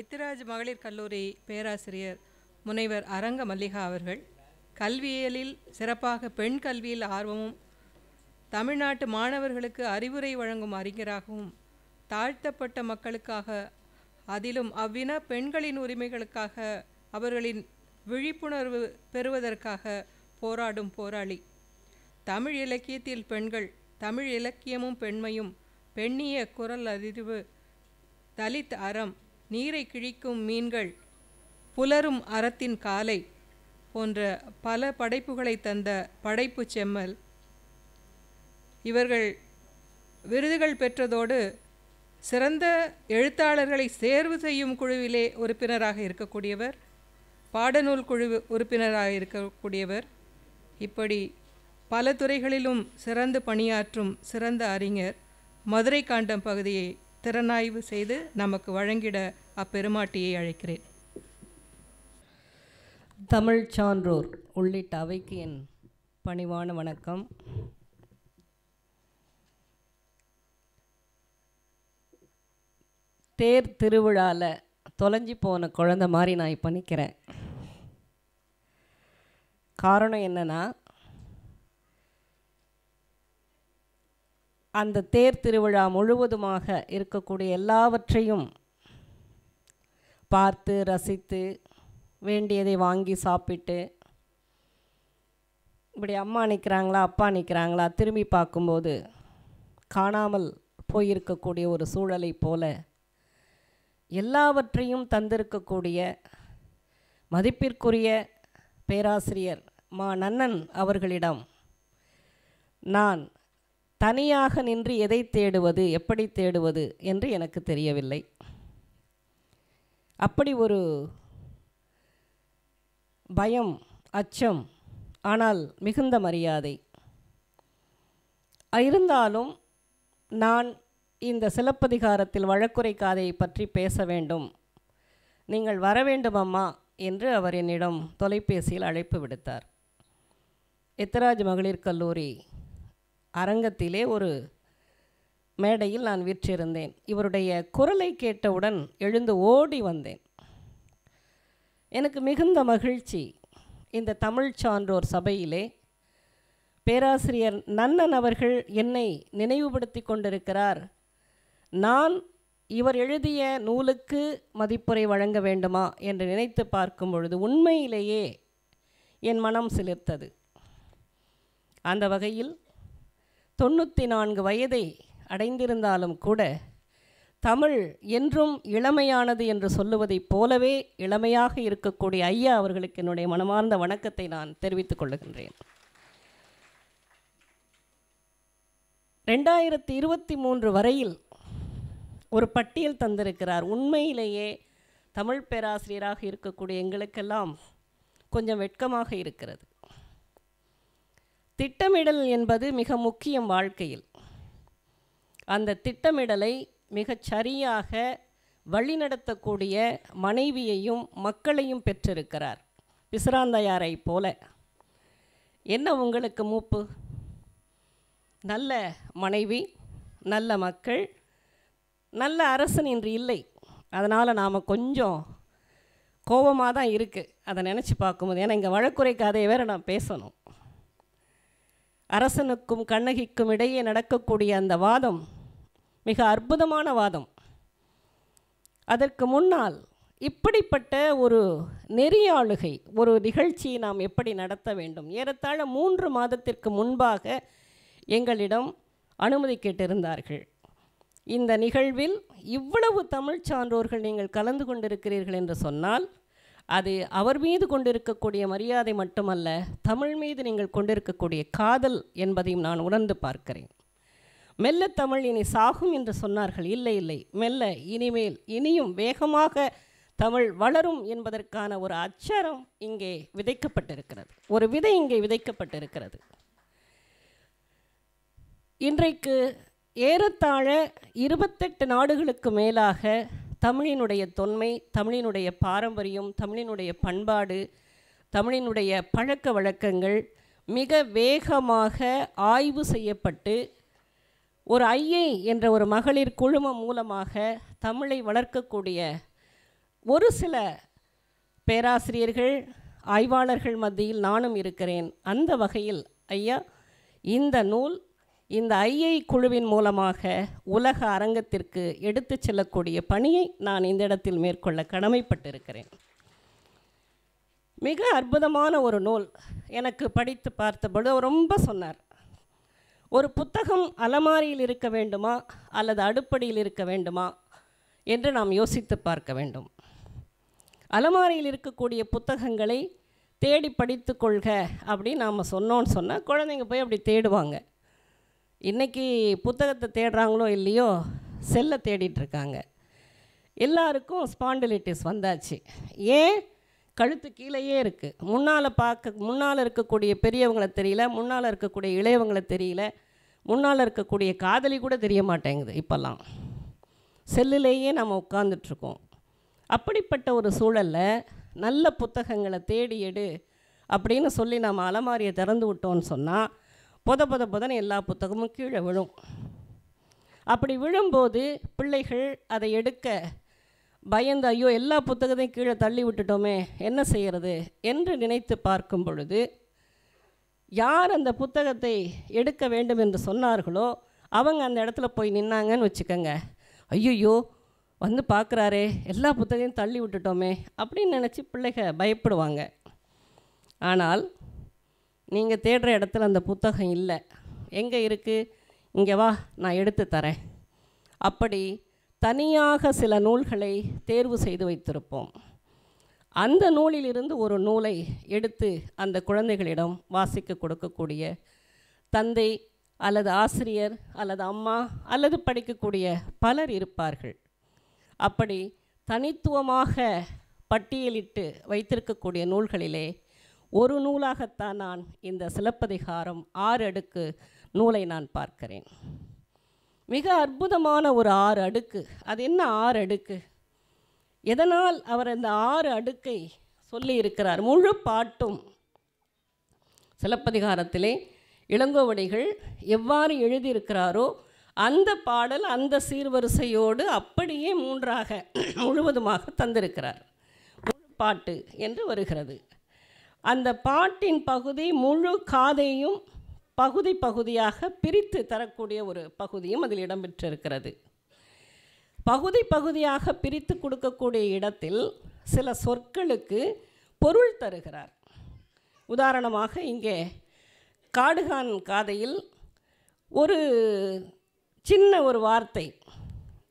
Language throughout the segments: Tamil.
எத்திராஜ் மகளிர் கல்லூரி பேராசிரியர் முனைவர் அரங்க மல்லிகா அவர்கள் கல்வியியலில் சிறப்பாக பெண் கல்வியில் ஆர்வமும் தமிழ்நாட்டு மாணவர்களுக்கு அறிவுரை வழங்கும் அறிஞராகவும் தாழ்த்தப்பட்ட மக்களுக்காக அதிலும் அவ்வின பெண்களின் உரிமைகளுக்காக அவர்களின் விழிப்புணர்வு பெறுவதற்காக போராடும் போராளி தமிழ் இலக்கியத்தில் பெண்கள் தமிழ் இலக்கியமும் பெண்மையும் பெண்ணிய குரல் அதிர்வு தலித் அறம் நீரை கிழிக்கும் மீன்கள் புலரும் அறத்தின் காலை போன்ற பல படைப்புகளை தந்த படைப்பு செம்மல் இவர்கள் விருதுகள் பெற்றதோடு சிறந்த எழுத்தாளர்களை தேர்வு செய்யும் குழுவிலே உறுப்பினராக இருக்கக்கூடியவர் பாடநூல் குழு உறுப்பினராக இருக்கக்கூடியவர் இப்படி பல துறைகளிலும் சிறந்து பணியாற்றும் சிறந்த அறிஞர் மதுரை காண்டம் பகுதியை திறனாய்வு செய்து நமக்கு வழங்கிட அப்பெருமாட்டியை அழைக்கிறேன் தமிழ் சான்றோர் உள்ளிட்ட அவைக்கு என் பணிவான வணக்கம் தேர் திருவிழாவில் தொலைஞ்சி போன குழந்த மாதிரி நான் இப்போ நிற்கிறேன் காரணம் என்னென்னா அந்த தேர் திருவிழா முழுவதுமாக இருக்கக்கூடிய எல்லாவற்றையும் பார்த்து ரசித்து வேண்டியதை வாங்கி சாப்பிட்டு இப்படி அம்மா நிற்கிறாங்களா அப்பா நிற்கிறாங்களா திரும்பி பார்க்கும்போது காணாமல் போயிருக்கக்கூடிய ஒரு சூழலை போல எல்லாவற்றையும் தந்திருக்கக்கூடிய மதிப்பிற்குரிய பேராசிரியர் மா நன்னன் அவர்களிடம் நான் தனியாக நின்று எதை தேடுவது எப்படி தேடுவது என்று எனக்கு தெரியவில்லை அப்படி ஒரு பயம் அச்சம் ஆனால் மிகுந்த மரியாதை இருந்தாலும் நான் இந்த சிலப்பதிகாரத்தில் வழக்குறை காதையை பற்றி பேச வேண்டும் நீங்கள் வர வேண்டுமம்மா என்று அவர் என்னிடம் தொலைபேசியில் அழைப்பு விடுத்தார் எத்தராஜ் மகளிர் கல்லூரி அரங்கத்திலே ஒரு மேடையில் நான் விற்றிருந்தேன் இவருடைய குரலை கேட்டவுடன் எழுந்து ஓடி வந்தேன் எனக்கு மிகுந்த மகிழ்ச்சி இந்த தமிழ் சான்றோர் சபையிலே பேராசிரியர் நன்னன் அவர்கள் என்னை நினைவுபடுத்தி கொண்டிருக்கிறார் நான் இவர் எழுதிய நூலுக்கு மதிப்புரை வழங்க வேண்டுமா என்று நினைத்து பார்க்கும் பொழுது உண்மையிலேயே என் மனம் சிலிர்த்தது அந்த வகையில் தொண்ணூற்றி நான்கு வயதை அடைந்திருந்தாலும் கூட தமிழ் என்றும் இளமையானது என்று சொல்லுவதைப் போலவே இளமையாக இருக்கக்கூடிய ஐயா அவர்களுக்கு என்னுடைய மனமார்ந்த வணக்கத்தை நான் தெரிவித்துக் கொள்ளுகின்றேன் ரெண்டாயிரத்தி இருபத்தி மூன்று வரையில் ஒரு பட்டியல் தந்திருக்கிறார் உண்மையிலேயே தமிழ் பேராசிரியராக இருக்கக்கூடிய எங்களுக்கெல்லாம் கொஞ்சம் வெட்கமாக இருக்கிறது திட்டமிடல் என்பது மிக முக்கியம் வாழ்க்கையில் அந்த திட்டமிடலை மிகச் சரியாக வழிநடத்தக்கூடிய மனைவியையும் மக்களையும் பெற்றிருக்கிறார் பிசுராந்தையாரை போல என்ன உங்களுக்கு மூப்பு நல்ல மனைவி நல்ல மக்கள் நல்ல அரசன் இன்று இல்லை அதனால் நாம் கொஞ்சம் கோபமாக தான் இருக்குது அதை நினச்சி பார்க்கும்போது ஏன்னா இங்கே வழக்குறை கதையை வேறு நான் பேசணும் அரசனுக்கும் கண்ணகிக்கும் இடையே நடக்கக்கூடிய அந்த வாதம் மிக அற்புதமான வாதம் அதற்கு முன்னால் இப்படிப்பட்ட ஒரு நெறியாளுகை ஒரு நிகழ்ச்சியை நாம் எப்படி நடத்த வேண்டும் ஏறத்தாழ மூன்று மாதத்திற்கு முன்பாக எங்களிடம் அனுமதி கேட்டிருந்தார்கள் இந்த நிகழ்வில் இவ்வளவு தமிழ் சான்றோர்கள் நீங்கள் கலந்து கொண்டிருக்கிறீர்கள் என்று சொன்னால் அது அவர் மீது கொண்டிருக்கக்கூடிய மரியாதை மட்டுமல்ல தமிழ் மீது நீங்கள் கொண்டிருக்கக்கூடிய காதல் என்பதையும் நான் உணர்ந்து பார்க்கிறேன் மெல்ல தமிழ் இனி சாகும் என்று சொன்னார்கள் இல்லை இல்லை மெல்ல இனிமேல் இனியும் வேகமாக தமிழ் வளரும் என்பதற்கான ஒரு அச்சரம் இங்கே விதைக்கப்பட்டிருக்கிறது ஒரு விதை இங்கே விதைக்கப்பட்டிருக்கிறது இன்றைக்கு ஏறத்தாழ இருபத்தெட்டு நாடுகளுக்கு மேலாக தமிழினுடைய தொன்மை தமிழினுடைய பாரம்பரியம் தமிழினுடைய பண்பாடு தமிழினுடைய பழக்க வழக்கங்கள் மிக வேகமாக ஆய்வு செய்யப்பட்டு ஒரு ஐஏ என்ற ஒரு மகளிர் குழுமம் மூலமாக தமிழை வளர்க்கக்கூடிய ஒரு சில பேராசிரியர்கள் ஆய்வாளர்கள் மத்தியில் நானும் இருக்கிறேன் அந்த வகையில் ஐயா இந்த நூல் இந்த ஐஐ குழுவின் மூலமாக உலக அரங்கத்திற்கு எடுத்து செல்லக்கூடிய பணியை நான் இந்த இடத்தில் மேற்கொள்ள கடமைப்பட்டிருக்கிறேன் மிக அற்புதமான ஒரு நூல் எனக்கு படித்து பார்த்தபோது ரொம்ப சொன்னார் ஒரு புத்தகம் அலமாரியில் இருக்க வேண்டுமா அல்லது அடுப்படியில் இருக்க வேண்டுமா என்று நாம் யோசித்து பார்க்க வேண்டும் அலமாரியில் இருக்கக்கூடிய புத்தகங்களை தேடி படித்து கொள்க அப்படின்னு நாம் சொன்னோன்னு சொன்னால் குழந்தைங்க போய் அப்படி தேடுவாங்க இன்றைக்கி புத்தகத்தை தேடுறாங்களோ இல்லையோ செல்லை தேடிட்டுருக்காங்க எல்லாருக்கும் ஸ்பாண்டிலிட்டிஸ் வந்தாச்சு ஏன் கழுத்து கீழேயே இருக்குது முன்னால் பார்க்க முன்னால் இருக்கக்கூடிய பெரியவங்களை தெரியல முன்னால் இருக்கக்கூடிய இளையவங்களை தெரியல முன்னால் இருக்கக்கூடிய காதலி கூட தெரிய மாட்டேங்குது இப்போல்லாம் செல்லுலேயே நம்ம உட்காந்துட்ருக்கோம் அப்படிப்பட்ட ஒரு சூழலில் நல்ல புத்தகங்களை தேடி எடு அப்படின்னு சொல்லி நம்ம அலமாரியை திறந்து விட்டோன்னு சொன்னால் புத புத புதன் எல்லா புத்தகமும் கீழே விழும் அப்படி விழும்போது பிள்ளைகள் அதை எடுக்க பயந்து ஐயோ எல்லா புத்தகத்தையும் கீழே தள்ளி விட்டுட்டோமே என்ன செய்கிறது என்று நினைத்து பார்க்கும் பொழுது யார் அந்த புத்தகத்தை எடுக்க வேண்டும் என்று சொன்னார்களோ அவங்க அந்த இடத்துல போய் நின்னாங்கன்னு வச்சுக்கோங்க ஐயோ வந்து பார்க்குறாரே எல்லா புத்தகத்தையும் தள்ளி விட்டுட்டோமே அப்படின்னு நினச்சி பிள்ளைக பயப்படுவாங்க ஆனால் நீங்கள் தேடுற இடத்துல அந்த புத்தகம் இல்லை எங்கே இருக்குது இங்கே வா நான் எடுத்து தரேன் அப்படி தனியாக சில நூல்களை தேர்வு செய்து வைத்திருப்போம் அந்த நூலிலிருந்து ஒரு நூலை எடுத்து அந்த குழந்தைகளிடம் வாசிக்க கொடுக்கக்கூடிய தந்தை அல்லது ஆசிரியர் அல்லது அம்மா அல்லது படிக்கக்கூடிய பலர் இருப்பார்கள் அப்படி தனித்துவமாக பட்டியலிட்டு வைத்திருக்கக்கூடிய நூல்களிலே ஒரு நூலாகத்தான் நான் இந்த சிலப்பதிகாரம் ஆறு அடுக்கு நூலை நான் பார்க்கிறேன் மிக அற்புதமான ஒரு ஆறு அடுக்கு அது என்ன ஆறு அடுக்கு எதனால் அவர் அந்த ஆறு அடுக்கை சொல்லியிருக்கிறார் முழு பாட்டும் சிலப்பதிகாரத்திலே இளங்கோவடிகள் எவ்வாறு எழுதியிருக்கிறாரோ அந்த பாடல் அந்த சீர்வரிசையோடு அப்படியே மூன்றாக முழுவதுமாக தந்திருக்கிறார் பாட்டு என்று வருகிறது அந்த பாட்டின் பகுதி முழு காதையும் பகுதி பகுதியாக பிரித்து தரக்கூடிய ஒரு பகுதியும் அதில் இடம்பெற்றிருக்கிறது பகுதி பகுதியாக பிரித்து கொடுக்கக்கூடிய இடத்தில் சில சொற்களுக்கு பொருள் தருகிறார் உதாரணமாக இங்கே காடுகான் காதையில் ஒரு சின்ன ஒரு வார்த்தை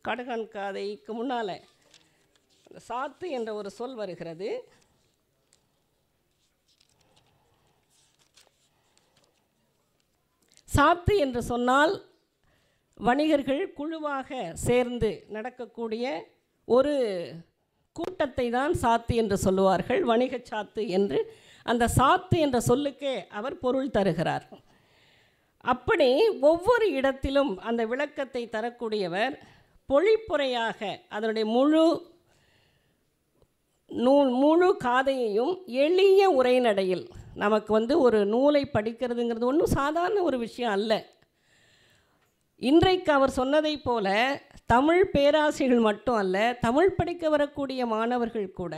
காடுகான் காதைக்கு முன்னால் சாத்து என்ற ஒரு சொல் வருகிறது சாத்து என்று சொன்னால் வணிகர்கள் குழுவாக சேர்ந்து நடக்கக்கூடிய ஒரு கூட்டத்தை தான் சாத்து என்று சொல்லுவார்கள் வணிக சாத்து என்று அந்த சாத்து என்ற சொல்லுக்கே அவர் பொருள் தருகிறார் அப்படி ஒவ்வொரு இடத்திலும் அந்த விளக்கத்தை தரக்கூடியவர் பொழிப்புரையாக அதனுடைய முழு நூல் முழு காதையையும் எளிய உரைநடையில் நமக்கு வந்து ஒரு நூலை படிக்கிறதுங்கிறது ஒன்றும் சாதாரண ஒரு விஷயம் அல்ல இன்றைக்கு அவர் சொன்னதைப் போல தமிழ் பேராசிரியர்கள் மட்டும் அல்ல தமிழ் படிக்க வரக்கூடிய மாணவர்கள் கூட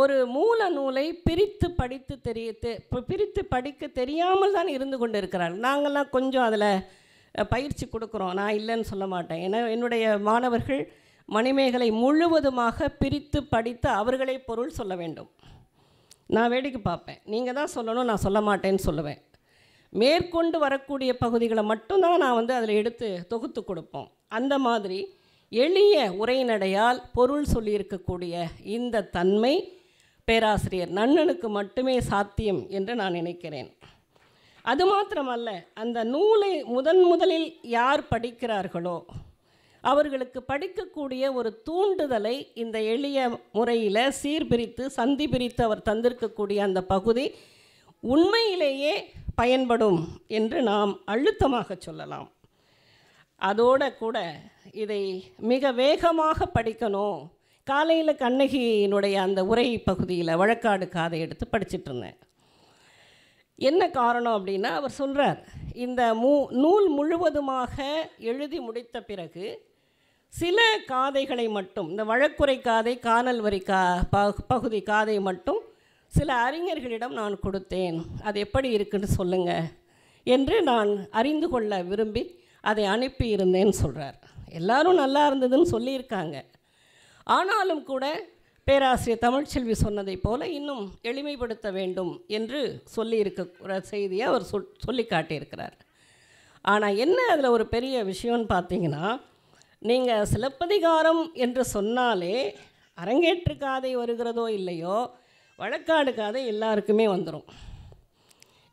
ஒரு மூல நூலை பிரித்து படித்து தெரிய பிரித்து படிக்க தெரியாமல் தான் இருந்து கொண்டு இருக்கிறார் நாங்கள்லாம் கொஞ்சம் அதில் பயிற்சி கொடுக்குறோம் நான் இல்லைன்னு சொல்ல மாட்டேன் ஏன்னா என்னுடைய மாணவர்கள் மணிமேகலை முழுவதுமாக பிரித்து படித்து அவர்களே பொருள் சொல்ல வேண்டும் நான் வேடிக்கை பார்ப்பேன் நீங்கள் தான் சொல்லணும் நான் சொல்ல மாட்டேன்னு சொல்லுவேன் மேற்கொண்டு வரக்கூடிய பகுதிகளை மட்டும்தான் நான் வந்து அதில் எடுத்து தொகுத்து கொடுப்போம் அந்த மாதிரி எளிய உரைநடையால் பொருள் சொல்லியிருக்கக்கூடிய இந்த தன்மை பேராசிரியர் நன்னனுக்கு மட்டுமே சாத்தியம் என்று நான் நினைக்கிறேன் அது மாத்திரமல்ல அந்த நூலை முதன் முதலில் யார் படிக்கிறார்களோ அவர்களுக்கு படிக்கக்கூடிய ஒரு தூண்டுதலை இந்த எளிய முறையில் சீர்பிரித்து சந்தி பிரித்து அவர் தந்திருக்கக்கூடிய அந்த பகுதி உண்மையிலேயே பயன்படும் என்று நாம் அழுத்தமாக சொல்லலாம் அதோட கூட இதை மிக வேகமாக படிக்கணும் காலையில் கண்ணகியினுடைய அந்த உரை பகுதியில் வழக்காடு காதை எடுத்து படிச்சுட்டு இருந்தேன் என்ன காரணம் அப்படின்னா அவர் சொல்கிறார் இந்த மூ நூல் முழுவதுமாக எழுதி முடித்த பிறகு சில காதைகளை மட்டும் இந்த வழக்குறை காதை காணல் வரி கா பகுதி காதை மட்டும் சில அறிஞர்களிடம் நான் கொடுத்தேன் அது எப்படி இருக்குன்னு சொல்லுங்கள் என்று நான் அறிந்து கொள்ள விரும்பி அதை அனுப்பியிருந்தேன் சொல்கிறார் எல்லாரும் நல்லா இருந்ததுன்னு சொல்லியிருக்காங்க ஆனாலும் கூட பேராசிரியர் தமிழ்ச்செல்வி சொன்னதைப் போல இன்னும் எளிமைப்படுத்த வேண்டும் என்று சொல்லியிருக்க செய்தியை அவர் சொல் சொல்லி காட்டியிருக்கிறார் ஆனால் என்ன அதில் ஒரு பெரிய விஷயம்னு பார்த்தீங்கன்னா நீங்கள் சிலப்பதிகாரம் என்று சொன்னாலே அரங்கேற்று காதை வருகிறதோ இல்லையோ வழக்காடு காதை எல்லாருக்குமே வந்துடும்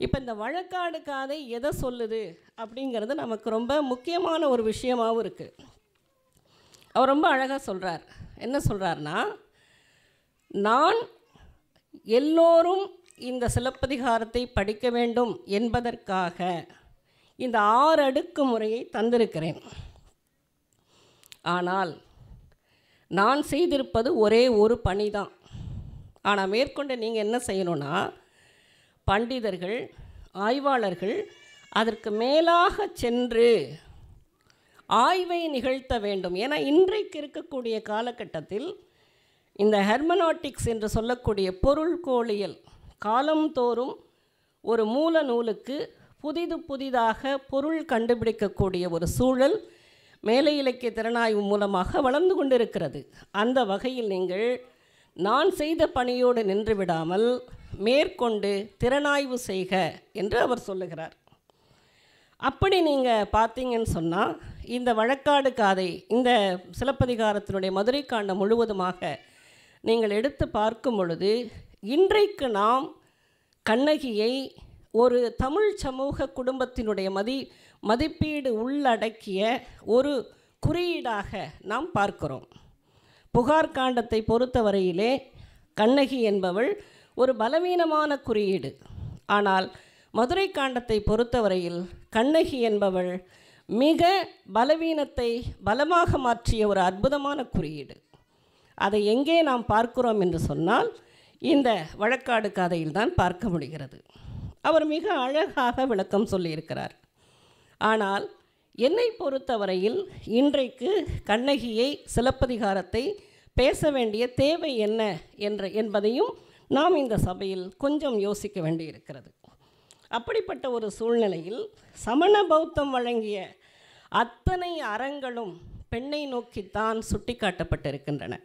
இப்போ இந்த வழக்காடு காதை எதை சொல்லுது அப்படிங்கிறது நமக்கு ரொம்ப முக்கியமான ஒரு விஷயமாகவும் இருக்குது அவர் ரொம்ப அழகாக சொல்கிறார் என்ன சொல்கிறார்னா நான் எல்லோரும் இந்த சிலப்பதிகாரத்தை படிக்க வேண்டும் என்பதற்காக இந்த ஆறு அடுக்கு முறையை தந்திருக்கிறேன் ஆனால் நான் செய்திருப்பது ஒரே ஒரு பணி தான் ஆனால் மேற்கொண்டு நீங்கள் என்ன செய்யணும்னா பண்டிதர்கள் ஆய்வாளர்கள் அதற்கு மேலாக சென்று ஆய்வை நிகழ்த்த வேண்டும் ஏன்னா இன்றைக்கு இருக்கக்கூடிய காலகட்டத்தில் இந்த ஹெர்மனாட்டிக்ஸ் என்று சொல்லக்கூடிய பொருள் கோழியல் காலந்தோறும் ஒரு மூல நூலுக்கு புதிது புதிதாக பொருள் கண்டுபிடிக்கக்கூடிய ஒரு சூழல் மேலை இலக்கிய திறனாய்வு மூலமாக வளர்ந்து கொண்டிருக்கிறது அந்த வகையில் நீங்கள் நான் செய்த பணியோடு நின்று விடாமல் மேற்கொண்டு திறனாய்வு செய்க என்று அவர் சொல்லுகிறார் அப்படி நீங்கள் பார்த்தீங்கன்னு சொன்னால் இந்த வழக்காடு காதை இந்த சிலப்பதிகாரத்தினுடைய மதுரை காண்டம் முழுவதுமாக நீங்கள் எடுத்து பார்க்கும் பொழுது இன்றைக்கு நாம் கண்ணகியை ஒரு தமிழ் சமூக குடும்பத்தினுடைய மதி மதிப்பீடு உள்ளடக்கிய ஒரு குறியீடாக நாம் பார்க்கிறோம் புகார் காண்டத்தை பொறுத்தவரையிலே கண்ணகி என்பவள் ஒரு பலவீனமான குறியீடு ஆனால் மதுரை காண்டத்தை பொறுத்தவரையில் கண்ணகி என்பவள் மிக பலவீனத்தை பலமாக மாற்றிய ஒரு அற்புதமான குறியீடு அதை எங்கே நாம் பார்க்கிறோம் என்று சொன்னால் இந்த வழக்காடு கதையில்தான் பார்க்க முடிகிறது அவர் மிக அழகாக விளக்கம் சொல்லியிருக்கிறார் ஆனால் என்னை பொறுத்தவரையில் இன்றைக்கு கண்ணகியை சிலப்பதிகாரத்தை பேச வேண்டிய தேவை என்ன என்ற என்பதையும் நாம் இந்த சபையில் கொஞ்சம் யோசிக்க வேண்டியிருக்கிறது அப்படிப்பட்ட ஒரு சூழ்நிலையில் சமண பௌத்தம் வழங்கிய அத்தனை அறங்களும் பெண்ணை நோக்கித்தான் சுட்டிக்காட்டப்பட்டிருக்கின்றன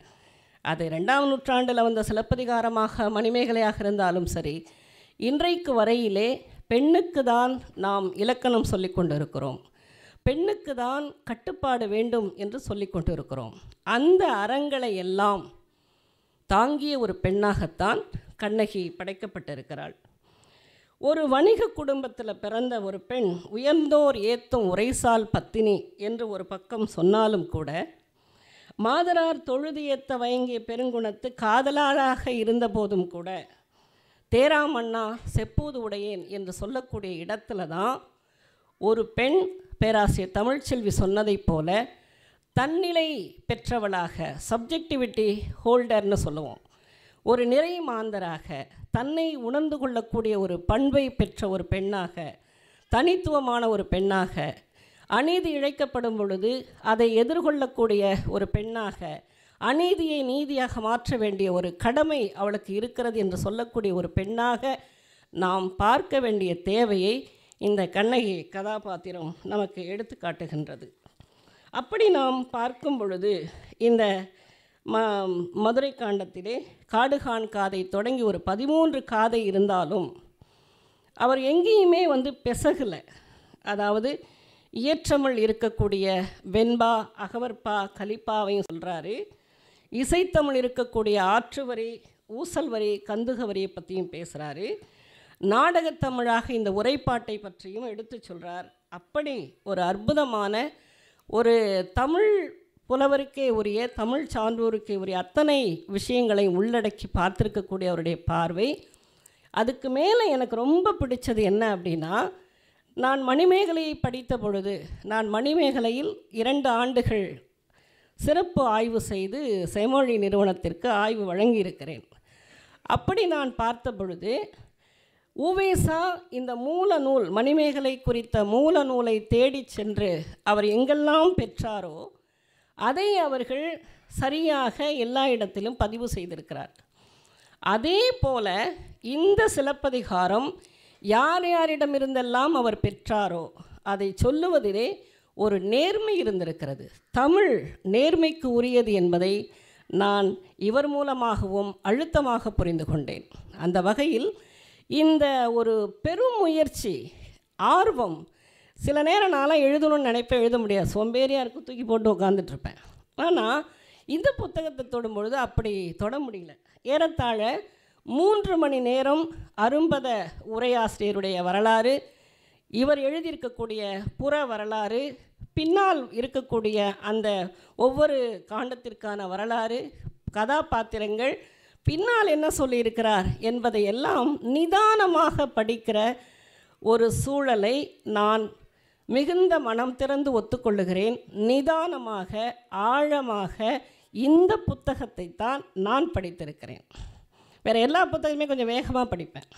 அது ரெண்டாம் நூற்றாண்டில் வந்த சிலப்பதிகாரமாக மணிமேகலையாக இருந்தாலும் சரி இன்றைக்கு வரையிலே பெண்ணுக்கு தான் நாம் இலக்கணம் சொல்லி கொண்டிருக்கிறோம் பெண்ணுக்கு தான் கட்டுப்பாடு வேண்டும் என்று சொல்லி கொண்டிருக்கிறோம் அந்த அறங்களை எல்லாம் தாங்கிய ஒரு பெண்ணாகத்தான் கண்ணகி படைக்கப்பட்டிருக்கிறாள் ஒரு வணிக குடும்பத்தில் பிறந்த ஒரு பெண் உயர்ந்தோர் ஏத்தும் உரைசால் பத்தினி என்று ஒரு பக்கம் சொன்னாலும் கூட மாதரார் தொழுதியத்த வயங்கிய பெருங்குணத்து காதலாளாக இருந்தபோதும் கூட தேராமண்ணா செப்பூது உடையேன் என்று சொல்லக்கூடிய இடத்துல தான் ஒரு பெண் பேராசிரியர் தமிழ்ச்செல்வி சொன்னதைப் போல தன்னிலை பெற்றவளாக சப்ஜெக்டிவிட்டி ஹோல்டர்னு சொல்லுவோம் ஒரு நிறை மாந்தராக தன்னை உணர்ந்து கொள்ளக்கூடிய ஒரு பண்பை பெற்ற ஒரு பெண்ணாக தனித்துவமான ஒரு பெண்ணாக அநீதி இழைக்கப்படும் பொழுது அதை எதிர்கொள்ளக்கூடிய ஒரு பெண்ணாக அநீதியை நீதியாக மாற்ற வேண்டிய ஒரு கடமை அவளுக்கு இருக்கிறது என்று சொல்லக்கூடிய ஒரு பெண்ணாக நாம் பார்க்க வேண்டிய தேவையை இந்த கண்ணகி கதாபாத்திரம் நமக்கு எடுத்து காட்டுகின்றது அப்படி நாம் பார்க்கும் பொழுது இந்த ம மதுரை காண்டத்திலே காடுகான் காதை தொடங்கி ஒரு பதிமூன்று காதை இருந்தாலும் அவர் எங்கேயுமே வந்து பெசகலை அதாவது இயற்றமல் இருக்கக்கூடிய வெண்பா அகவற்பா கலிப்பாவையும் சொல்கிறாரு இசைத்தமிழ் இருக்கக்கூடிய ஆற்றுவரி ஊசல் வரி கந்துக வரியை பற்றியும் பேசுகிறாரு நாடகத்தமிழாக இந்த உரைப்பாட்டை பற்றியும் எடுத்து சொல்கிறார் அப்படி ஒரு அற்புதமான ஒரு தமிழ் புலவருக்கே உரிய தமிழ் சான்றோருக்கே உரிய அத்தனை விஷயங்களை உள்ளடக்கி பார்த்துருக்கக்கூடிய அவருடைய பார்வை அதுக்கு மேலே எனக்கு ரொம்ப பிடிச்சது என்ன அப்படின்னா நான் மணிமேகலையை படித்த பொழுது நான் மணிமேகலையில் இரண்டு ஆண்டுகள் சிறப்பு ஆய்வு செய்து செமொழி நிறுவனத்திற்கு ஆய்வு வழங்கியிருக்கிறேன் அப்படி நான் பார்த்த பொழுது உவேசா இந்த மூல நூல் மணிமேகலை குறித்த மூல நூலை தேடி சென்று அவர் எங்கெல்லாம் பெற்றாரோ அதை அவர்கள் சரியாக எல்லா இடத்திலும் பதிவு செய்திருக்கிறார் அதே போல இந்த சிலப்பதிகாரம் யார் யாரிடமிருந்தெல்லாம் அவர் பெற்றாரோ அதை சொல்லுவதிலே ஒரு நேர்மை இருந்திருக்கிறது தமிழ் நேர்மைக்கு உரியது என்பதை நான் இவர் மூலமாகவும் அழுத்தமாக புரிந்து கொண்டேன் அந்த வகையில் இந்த ஒரு பெரும் முயற்சி ஆர்வம் சில நேரம் நான்லாம் எழுதணும்னு நினைப்பேன் எழுத முடியாது சோம்பேறியாக இருக்கும் தூக்கி போட்டு உட்காந்துட்ருப்பேன் ஆனால் இந்த புத்தகத்தை தொடும்பொழுது அப்படி தொட முடியல ஏறத்தாழ மூன்று மணி நேரம் அரும்பத உரையாசிரியருடைய வரலாறு இவர் எழுதியிருக்கக்கூடிய புற வரலாறு பின்னால் இருக்கக்கூடிய அந்த ஒவ்வொரு காண்டத்திற்கான வரலாறு கதாபாத்திரங்கள் பின்னால் என்ன சொல்லியிருக்கிறார் என்பதை எல்லாம் நிதானமாக படிக்கிற ஒரு சூழலை நான் மிகுந்த மனம் திறந்து ஒத்துக்கொள்ளுகிறேன் நிதானமாக ஆழமாக இந்த புத்தகத்தை தான் நான் படித்திருக்கிறேன் வேறு எல்லா புத்தகமே கொஞ்சம் வேகமாக படிப்பேன்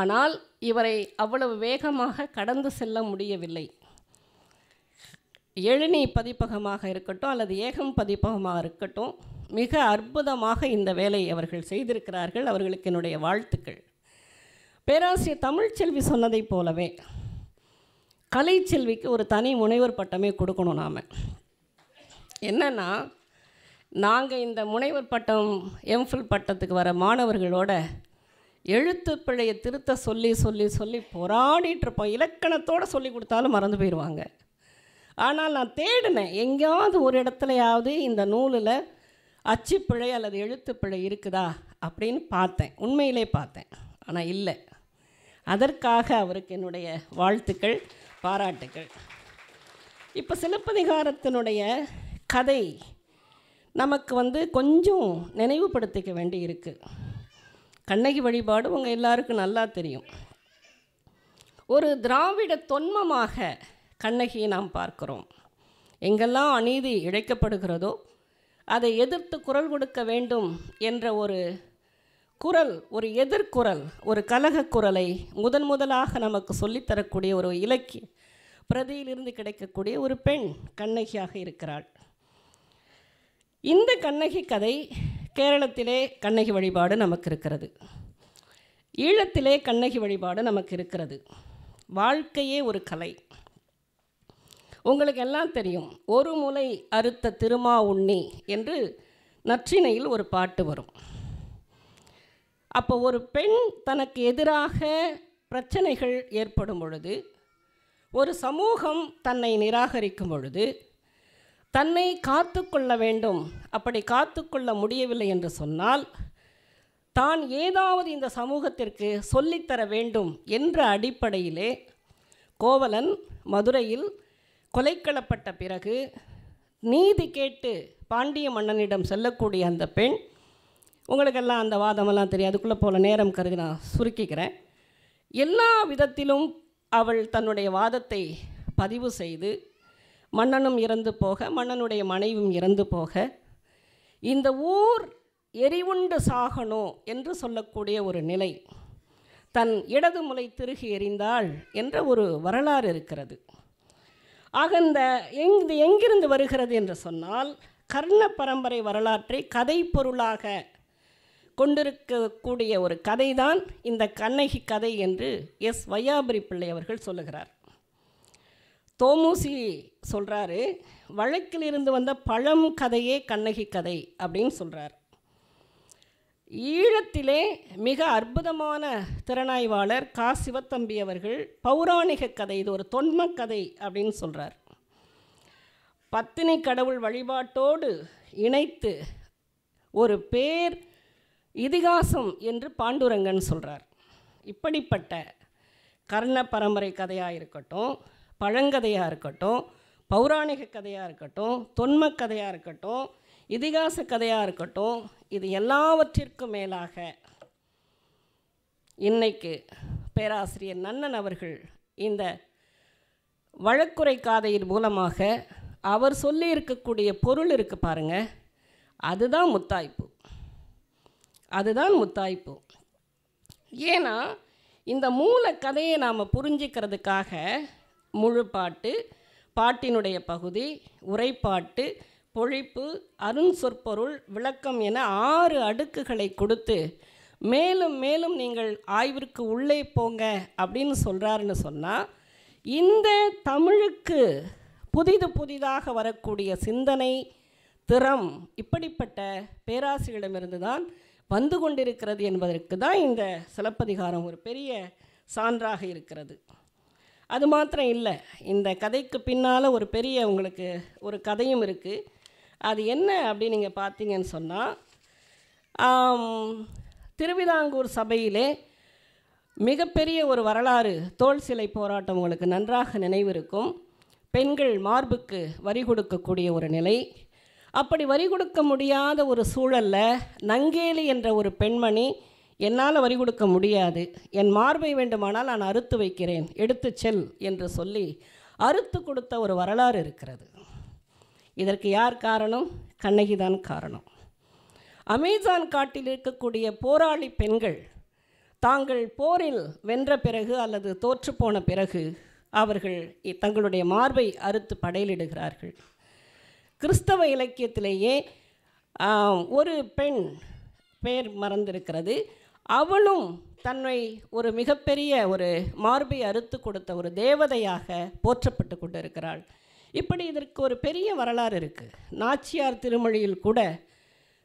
ஆனால் இவரை அவ்வளவு வேகமாக கடந்து செல்ல முடியவில்லை எழுநி பதிப்பகமாக இருக்கட்டும் அல்லது ஏகம் பதிப்பகமாக இருக்கட்டும் மிக அற்புதமாக இந்த வேலையை அவர்கள் செய்திருக்கிறார்கள் அவர்களுக்கு என்னுடைய வாழ்த்துக்கள் பேராசிரியர் தமிழ்ச்செல்வி சொன்னதைப் போலவே கலைச்செல்விக்கு ஒரு தனி முனைவர் பட்டமே கொடுக்கணும் நாம் என்னென்னா நாங்கள் இந்த முனைவர் பட்டம் எம்ஃபில் பட்டத்துக்கு வர மாணவர்களோட எழுத்து பிழையை திருத்த சொல்லி சொல்லி சொல்லி போராடிட்டுருப்போம் இலக்கணத்தோடு சொல்லி கொடுத்தாலும் மறந்து போயிடுவாங்க ஆனால் நான் தேடினேன் எங்கேயாவது ஒரு இடத்துலையாவது இந்த நூலில் அச்சுப்பிழை அல்லது எழுத்துப்பிழை இருக்குதா அப்படின்னு பார்த்தேன் உண்மையிலே பார்த்தேன் ஆனால் இல்லை அதற்காக அவருக்கு என்னுடைய வாழ்த்துக்கள் பாராட்டுக்கள் இப்போ சிலப்பதிகாரத்தினுடைய கதை நமக்கு வந்து கொஞ்சம் நினைவுபடுத்திக்க வேண்டி இருக்குது கண்ணகி வழிபாடு உங்கள் எல்லாருக்கும் நல்லா தெரியும் ஒரு திராவிட தொன்மமாக கண்ணகியை நாம் பார்க்கிறோம் எங்கெல்லாம் அநீதி இழைக்கப்படுகிறதோ அதை எதிர்த்து குரல் கொடுக்க வேண்டும் என்ற ஒரு குரல் ஒரு எதிர்குரல் ஒரு கலக குரலை முதன் முதலாக நமக்கு சொல்லித்தரக்கூடிய ஒரு இலக்கிய பிரதியிலிருந்து கிடைக்கக்கூடிய ஒரு பெண் கண்ணகியாக இருக்கிறாள் இந்த கண்ணகி கதை கேரளத்திலே கண்ணகி வழிபாடு நமக்கு இருக்கிறது ஈழத்திலே கண்ணகி வழிபாடு நமக்கு இருக்கிறது வாழ்க்கையே ஒரு கலை உங்களுக்கு எல்லாம் தெரியும் ஒரு முலை அறுத்த திருமா உண்ணி என்று நற்றினையில் ஒரு பாட்டு வரும் அப்போ ஒரு பெண் தனக்கு எதிராக பிரச்சனைகள் ஏற்படும் பொழுது ஒரு சமூகம் தன்னை நிராகரிக்கும் பொழுது தன்னை காத்து கொள்ள வேண்டும் அப்படி காத்து கொள்ள முடியவில்லை என்று சொன்னால் தான் ஏதாவது இந்த சமூகத்திற்கு சொல்லித்தர வேண்டும் என்ற அடிப்படையிலே கோவலன் மதுரையில் கொலைக்களப்பட்ட பிறகு நீதி கேட்டு பாண்டிய மன்னனிடம் செல்லக்கூடிய அந்த பெண் உங்களுக்கெல்லாம் அந்த வாதமெல்லாம் தெரியும் அதுக்குள்ளே போல நேரம் கருதி நான் சுருக்கிக்கிறேன் எல்லா விதத்திலும் அவள் தன்னுடைய வாதத்தை பதிவு செய்து மன்னனும் இறந்து போக மன்னனுடைய மனைவியும் இறந்து போக இந்த ஊர் எரிவுண்டு சாகணும் என்று சொல்லக்கூடிய ஒரு நிலை தன் இடது முலை திருகி எறிந்தாள் என்ற ஒரு வரலாறு இருக்கிறது ஆக இந்த எங் இது எங்கிருந்து வருகிறது என்று சொன்னால் கர்ண பரம்பரை வரலாற்றை கதை பொருளாக கொண்டிருக்கக்கூடிய ஒரு கதை தான் இந்த கண்ணகி கதை என்று எஸ் வையாபுரி பிள்ளை அவர்கள் சொல்லுகிறார் தோமூசி சொல்கிறாரு வழக்கிலிருந்து வந்த பழம் கதையே கண்ணகி கதை அப்படின்னு சொல்கிறார் ஈழத்திலே மிக அற்புதமான திறனாய்வாளர் கா சிவத்தம்பி அவர்கள் பௌராணிக கதை இது ஒரு தொன்மக்கதை கதை அப்படின்னு சொல்கிறார் பத்தினி கடவுள் வழிபாட்டோடு இணைத்து ஒரு பேர் இதிகாசம் என்று பாண்டுரங்கன் சொல்கிறார் இப்படிப்பட்ட கர்ண பரம்பரை கதையாக இருக்கட்டும் பழங்கதையாக இருக்கட்டும் பௌராணிக கதையாக இருக்கட்டும் தொன்மக் கதையாக இருக்கட்டும் இதிகாச கதையாக இருக்கட்டும் இது எல்லாவற்றிற்கும் மேலாக இன்னைக்கு பேராசிரியர் நன்னன் அவர்கள் இந்த வழக்குறை காதையின் மூலமாக அவர் சொல்லி இருக்கக்கூடிய பொருள் இருக்கு பாருங்க அதுதான் முத்தாய்ப்பு அதுதான் முத்தாய்ப்பு ஏன்னா இந்த மூல கதையை நாம் புரிஞ்சிக்கிறதுக்காக முழு பாட்டு பாட்டினுடைய பகுதி உரைப்பாட்டு பொழிப்பு அருண் சொற்பொருள் விளக்கம் என ஆறு அடுக்குகளை கொடுத்து மேலும் மேலும் நீங்கள் ஆய்விற்கு உள்ளே போங்க அப்படின்னு சொல்கிறாருன்னு சொன்னால் இந்த தமிழுக்கு புதிது புதிதாக வரக்கூடிய சிந்தனை திறம் இப்படிப்பட்ட பேராசிரியரிடமிருந்து தான் வந்து கொண்டிருக்கிறது என்பதற்கு தான் இந்த சிலப்பதிகாரம் ஒரு பெரிய சான்றாக இருக்கிறது அது மாத்திரம் இல்லை இந்த கதைக்கு பின்னால் ஒரு பெரிய உங்களுக்கு ஒரு கதையும் இருக்குது அது என்ன அப்படின்னு நீங்கள் பார்த்தீங்கன்னு சொன்னால் திருவிதாங்கூர் சபையிலே மிகப்பெரிய ஒரு வரலாறு தோல் சிலை போராட்டம் உங்களுக்கு நன்றாக நினைவிருக்கும் பெண்கள் மார்புக்கு வரி கொடுக்கக்கூடிய ஒரு நிலை அப்படி வரி கொடுக்க முடியாத ஒரு சூழலில் நங்கேலி என்ற ஒரு பெண்மணி என்னால் வரி கொடுக்க முடியாது என் மார்பை வேண்டுமானால் நான் அறுத்து வைக்கிறேன் எடுத்து செல் என்று சொல்லி அறுத்து கொடுத்த ஒரு வரலாறு இருக்கிறது இதற்கு யார் காரணம் கண்ணகிதான் காரணம் அமேசான் காட்டில் இருக்கக்கூடிய போராளி பெண்கள் தாங்கள் போரில் வென்ற பிறகு அல்லது தோற்றுப்போன பிறகு அவர்கள் தங்களுடைய மார்பை அறுத்து படையலிடுகிறார்கள் கிறிஸ்தவ இலக்கியத்திலேயே ஒரு பெண் பெயர் மறந்திருக்கிறது அவளும் தன்னை ஒரு மிகப்பெரிய ஒரு மார்பை அறுத்து கொடுத்த ஒரு தேவதையாக போற்றப்பட்டு கொண்டிருக்கிறாள் இப்படி இதற்கு ஒரு பெரிய வரலாறு இருக்குது நாச்சியார் திருமொழியில் கூட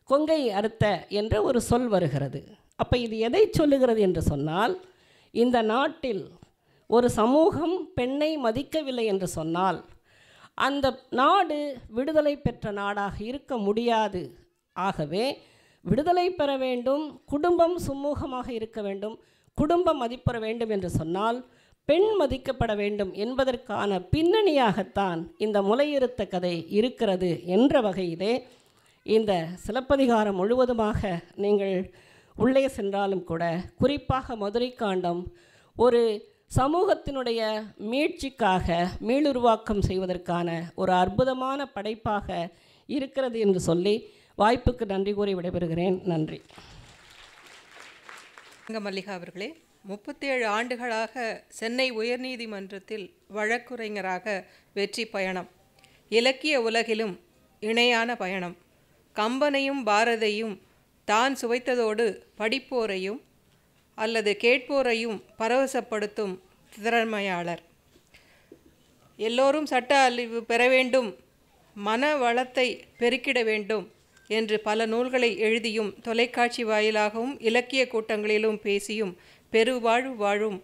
கொங்கை அறுத்த என்ற ஒரு சொல் வருகிறது அப்போ இது எதை சொல்லுகிறது என்று சொன்னால் இந்த நாட்டில் ஒரு சமூகம் பெண்ணை மதிக்கவில்லை என்று சொன்னால் அந்த நாடு விடுதலை பெற்ற நாடாக இருக்க முடியாது ஆகவே விடுதலை பெற வேண்டும் குடும்பம் சுமூகமாக இருக்க வேண்டும் குடும்பம் மதிப்பெற வேண்டும் என்று சொன்னால் பெண் மதிக்கப்பட வேண்டும் என்பதற்கான பின்னணியாகத்தான் இந்த முலையிருத்த கதை இருக்கிறது என்ற வகையிலே இந்த சிலப்பதிகாரம் முழுவதுமாக நீங்கள் உள்ளே சென்றாலும் கூட குறிப்பாக மதுரை காண்டம் ஒரு சமூகத்தினுடைய மீட்சிக்காக மீளுருவாக்கம் செய்வதற்கான ஒரு அற்புதமான படைப்பாக இருக்கிறது என்று சொல்லி வாய்ப்புக்கு நன்றி கூறி விடைபெறுகிறேன் நன்றி மல்லிகா அவர்களே முப்பத்தேழு ஆண்டுகளாக சென்னை உயர்நீதிமன்றத்தில் வழக்குரைஞராக வெற்றி பயணம் இலக்கிய உலகிலும் இணையான பயணம் கம்பனையும் பாரதையும் தான் சுவைத்ததோடு படிப்போரையும் அல்லது கேட்போரையும் பரவசப்படுத்தும் திறமையாளர் எல்லோரும் சட்ட அழிவு பெற வேண்டும் மன வளத்தை பெருக்கிட வேண்டும் என்று பல நூல்களை எழுதியும் தொலைக்காட்சி வாயிலாகவும் இலக்கிய கூட்டங்களிலும் பேசியும் பெருவாழ்வு வாழும்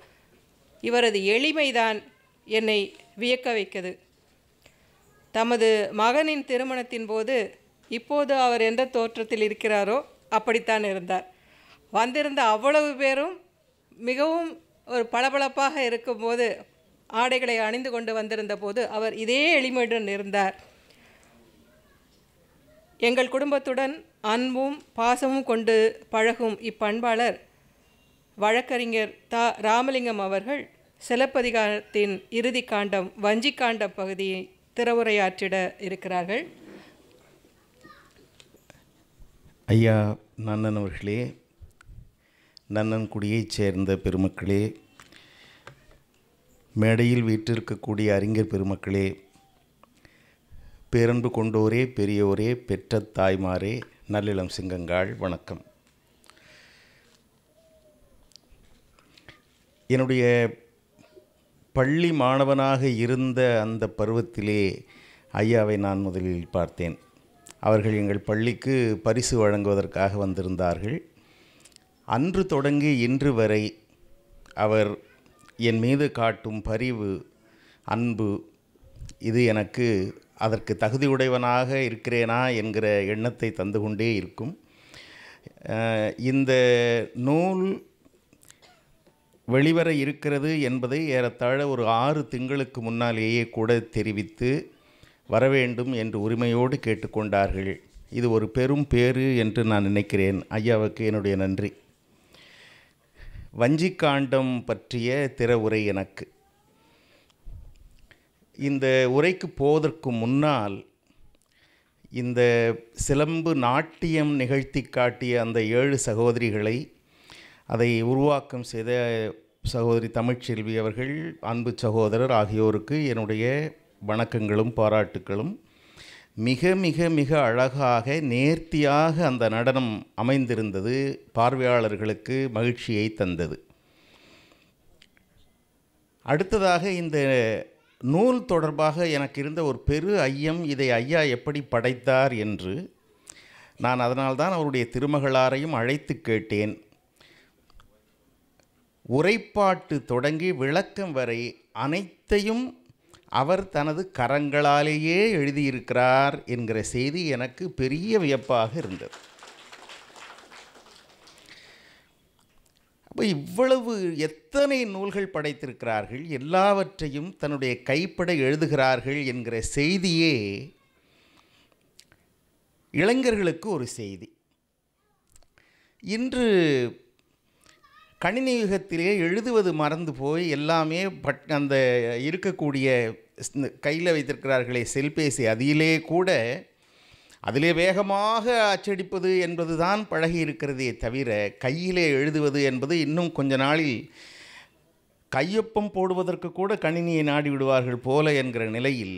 இவரது எளிமைதான் என்னை வியக்க வைக்கிறது தமது மகனின் திருமணத்தின் போது இப்போது அவர் எந்த தோற்றத்தில் இருக்கிறாரோ அப்படித்தான் இருந்தார் வந்திருந்த அவ்வளவு பேரும் மிகவும் ஒரு பளபளப்பாக இருக்கும்போது ஆடைகளை அணிந்து கொண்டு வந்திருந்த போது அவர் இதே எளிமையுடன் இருந்தார் எங்கள் குடும்பத்துடன் அன்பும் பாசமும் கொண்டு பழகும் இப்பண்பாளர் வழக்கறிஞர் தா ராமலிங்கம் அவர்கள் சிலப்பதிகாரத்தின் இறுதி காண்டம் வஞ்சி காண்ட பகுதியை திறவுரையாற்றிட இருக்கிறார்கள் ஐயா நன்னன் அவர்களே நன்னன்குடியைச் சேர்ந்த பெருமக்களே மேடையில் வீற்றிருக்கக்கூடிய அறிஞர் பெருமக்களே பேரன்பு கொண்டோரே பெரியோரே பெற்ற தாய்மாரே நல்லிளம் சிங்கங்கள் வணக்கம் என்னுடைய பள்ளி மாணவனாக இருந்த அந்த பருவத்திலே ஐயாவை நான் முதலில் பார்த்தேன் அவர்கள் எங்கள் பள்ளிக்கு பரிசு வழங்குவதற்காக வந்திருந்தார்கள் அன்று தொடங்கி இன்று வரை அவர் என் மீது காட்டும் பரிவு அன்பு இது எனக்கு அதற்கு தகுதியுடையவனாக இருக்கிறேனா என்கிற எண்ணத்தை தந்து கொண்டே இருக்கும் இந்த நூல் வெளிவர இருக்கிறது என்பதை ஏறத்தாழ ஒரு ஆறு திங்களுக்கு முன்னாலேயே கூட தெரிவித்து வரவேண்டும் என்று உரிமையோடு கேட்டுக்கொண்டார்கள் இது ஒரு பெரும் பேறு என்று நான் நினைக்கிறேன் ஐயாவுக்கு என்னுடைய நன்றி வஞ்சிக்காண்டம் பற்றிய திற உரை எனக்கு இந்த உரைக்கு போவதற்கு முன்னால் இந்த சிலம்பு நாட்டியம் நிகழ்த்தி காட்டிய அந்த ஏழு சகோதரிகளை அதை உருவாக்கம் செய்த சகோதரி தமிழ்ச்செல்வி அவர்கள் அன்பு சகோதரர் ஆகியோருக்கு என்னுடைய வணக்கங்களும் பாராட்டுக்களும் மிக மிக மிக அழகாக நேர்த்தியாக அந்த நடனம் அமைந்திருந்தது பார்வையாளர்களுக்கு மகிழ்ச்சியை தந்தது அடுத்ததாக இந்த நூல் தொடர்பாக எனக்கு இருந்த ஒரு பெரு ஐயம் இதை ஐயா எப்படி படைத்தார் என்று நான் அதனால்தான் அவருடைய திருமகளாரையும் அழைத்து கேட்டேன் உரைப்பாட்டு தொடங்கி விளக்கம் வரை அனைத்தையும் அவர் தனது கரங்களாலேயே எழுதியிருக்கிறார் என்கிற செய்தி எனக்கு பெரிய வியப்பாக இருந்தது அப்போ இவ்வளவு எத்தனை நூல்கள் படைத்திருக்கிறார்கள் எல்லாவற்றையும் தன்னுடைய கைப்பட எழுதுகிறார்கள் என்கிற செய்தியே இளைஞர்களுக்கு ஒரு செய்தி இன்று கணினி யுகத்திலேயே எழுதுவது மறந்து போய் எல்லாமே பட் அந்த இருக்கக்கூடிய கையில் வைத்திருக்கிறார்களே செல்பேசி அதிலே கூட அதிலே வேகமாக அச்சடிப்பது என்பது தான் பழகி இருக்கிறதே தவிர கையிலே எழுதுவது என்பது இன்னும் கொஞ்ச நாளில் கையொப்பம் போடுவதற்கு கூட கணினியை நாடி விடுவார்கள் போல என்கிற நிலையில்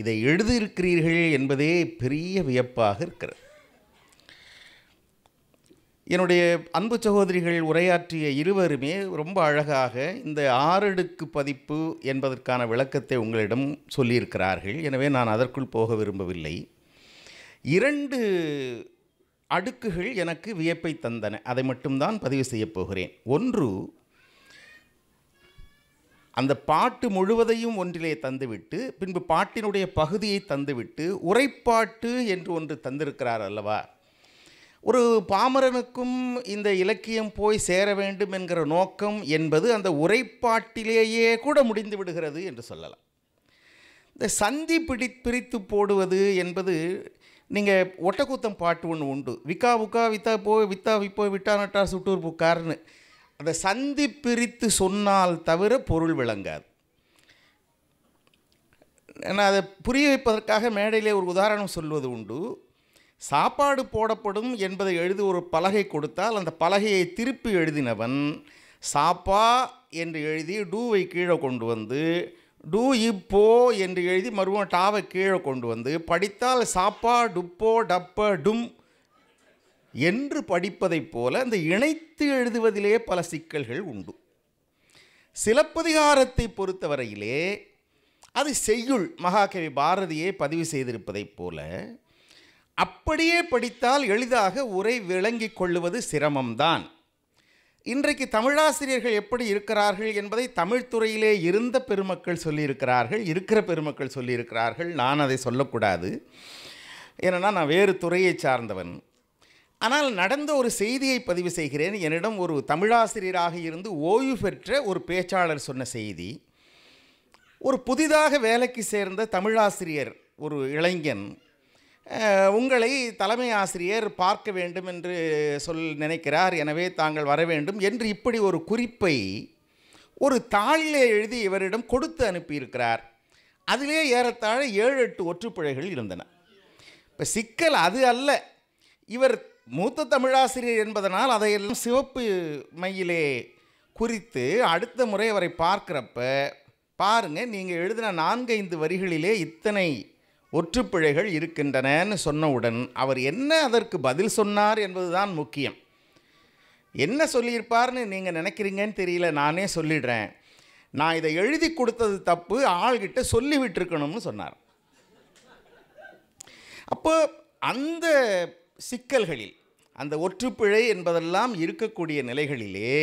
இதை எழுதியிருக்கிறீர்கள் என்பதே பெரிய வியப்பாக இருக்கிறது என்னுடைய அன்பு சகோதரிகள் உரையாற்றிய இருவருமே ரொம்ப அழகாக இந்த ஆறடுக்கு பதிப்பு என்பதற்கான விளக்கத்தை உங்களிடம் சொல்லியிருக்கிறார்கள் எனவே நான் அதற்குள் போக விரும்பவில்லை இரண்டு அடுக்குகள் எனக்கு வியப்பை தந்தன அதை மட்டும்தான் பதிவு செய்யப் போகிறேன் ஒன்று அந்த பாட்டு முழுவதையும் ஒன்றிலே தந்துவிட்டு பின்பு பாட்டினுடைய பகுதியை தந்துவிட்டு உரைப்பாட்டு என்று ஒன்று தந்திருக்கிறார் அல்லவா ஒரு பாமரனுக்கும் இந்த இலக்கியம் போய் சேர வேண்டும் என்கிற நோக்கம் என்பது அந்த உரைப்பாட்டிலேயே கூட முடிந்து விடுகிறது என்று சொல்லலாம் இந்த சந்தி பிடி பிரித்து போடுவது என்பது நீங்கள் ஒட்டக்கூத்தம் பாட்டு ஒன்று உண்டு விக்கா உக்கா வித்தா போ வித்தா விப்போ விட்டா நட்டா சுட்டூர் புக்கார்னு அந்த சந்தி பிரித்து சொன்னால் தவிர பொருள் விளங்காது நான் அதை புரிய வைப்பதற்காக மேடையிலே ஒரு உதாரணம் சொல்வது உண்டு சாப்பாடு போடப்படும் என்பதை எழுதி ஒரு பலகை கொடுத்தால் அந்த பலகையை திருப்பி எழுதினவன் சாப்பா என்று எழுதி டூவை கீழே கொண்டு வந்து டூ இப்போ என்று எழுதி மறுபடியும் டாவை கீழே கொண்டு வந்து படித்தால் சாப்பா டுப்போ டப்ப டும் என்று படிப்பதைப் போல அந்த இணைத்து எழுதுவதிலே பல சிக்கல்கள் உண்டு சிலப்பதிகாரத்தை பொறுத்தவரையிலே அது செய்யுள் மகாகவி பாரதியை பதிவு செய்திருப்பதைப் போல அப்படியே படித்தால் எளிதாக உரை விளங்கி கொள்ளுவது சிரமம்தான் இன்றைக்கு தமிழாசிரியர்கள் எப்படி இருக்கிறார்கள் என்பதை தமிழ்த்துறையிலே இருந்த பெருமக்கள் சொல்லியிருக்கிறார்கள் இருக்கிற பெருமக்கள் சொல்லியிருக்கிறார்கள் நான் அதை சொல்லக்கூடாது ஏன்னா நான் வேறு துறையை சார்ந்தவன் ஆனால் நடந்த ஒரு செய்தியை பதிவு செய்கிறேன் என்னிடம் ஒரு தமிழாசிரியராக இருந்து ஓய்வு பெற்ற ஒரு பேச்சாளர் சொன்ன செய்தி ஒரு புதிதாக வேலைக்கு சேர்ந்த தமிழாசிரியர் ஒரு இளைஞன் உங்களை தலைமை ஆசிரியர் பார்க்க வேண்டும் என்று சொல் நினைக்கிறார் எனவே தாங்கள் வர வேண்டும் என்று இப்படி ஒரு குறிப்பை ஒரு தாளிலே எழுதி இவரிடம் கொடுத்து அனுப்பியிருக்கிறார் அதிலே ஏறத்தாழ ஏழு எட்டு ஒற்றுப்பிழைகள் இருந்தன இப்போ சிக்கல் அது அல்ல இவர் மூத்த தமிழாசிரியர் என்பதனால் அதையெல்லாம் சிவப்பு மையிலே குறித்து அடுத்த முறை அவரை பார்க்குறப்ப பாருங்கள் நீங்கள் எழுதின நான்கைந்து வரிகளிலே இத்தனை ஒற்றுப்பிழைகள் இருக்கின்றனன்னு சொன்னவுடன் அவர் என்ன அதற்கு பதில் சொன்னார் என்பதுதான் முக்கியம் என்ன சொல்லியிருப்பார்னு நீங்கள் நினைக்கிறீங்கன்னு தெரியல நானே சொல்லிடுறேன் நான் இதை எழுதி கொடுத்தது தப்பு ஆள்கிட்ட சொல்லிவிட்டிருக்கணும்னு சொன்னார் அப்போ அந்த சிக்கல்களில் அந்த ஒற்றுப்பிழை என்பதெல்லாம் இருக்கக்கூடிய நிலைகளிலே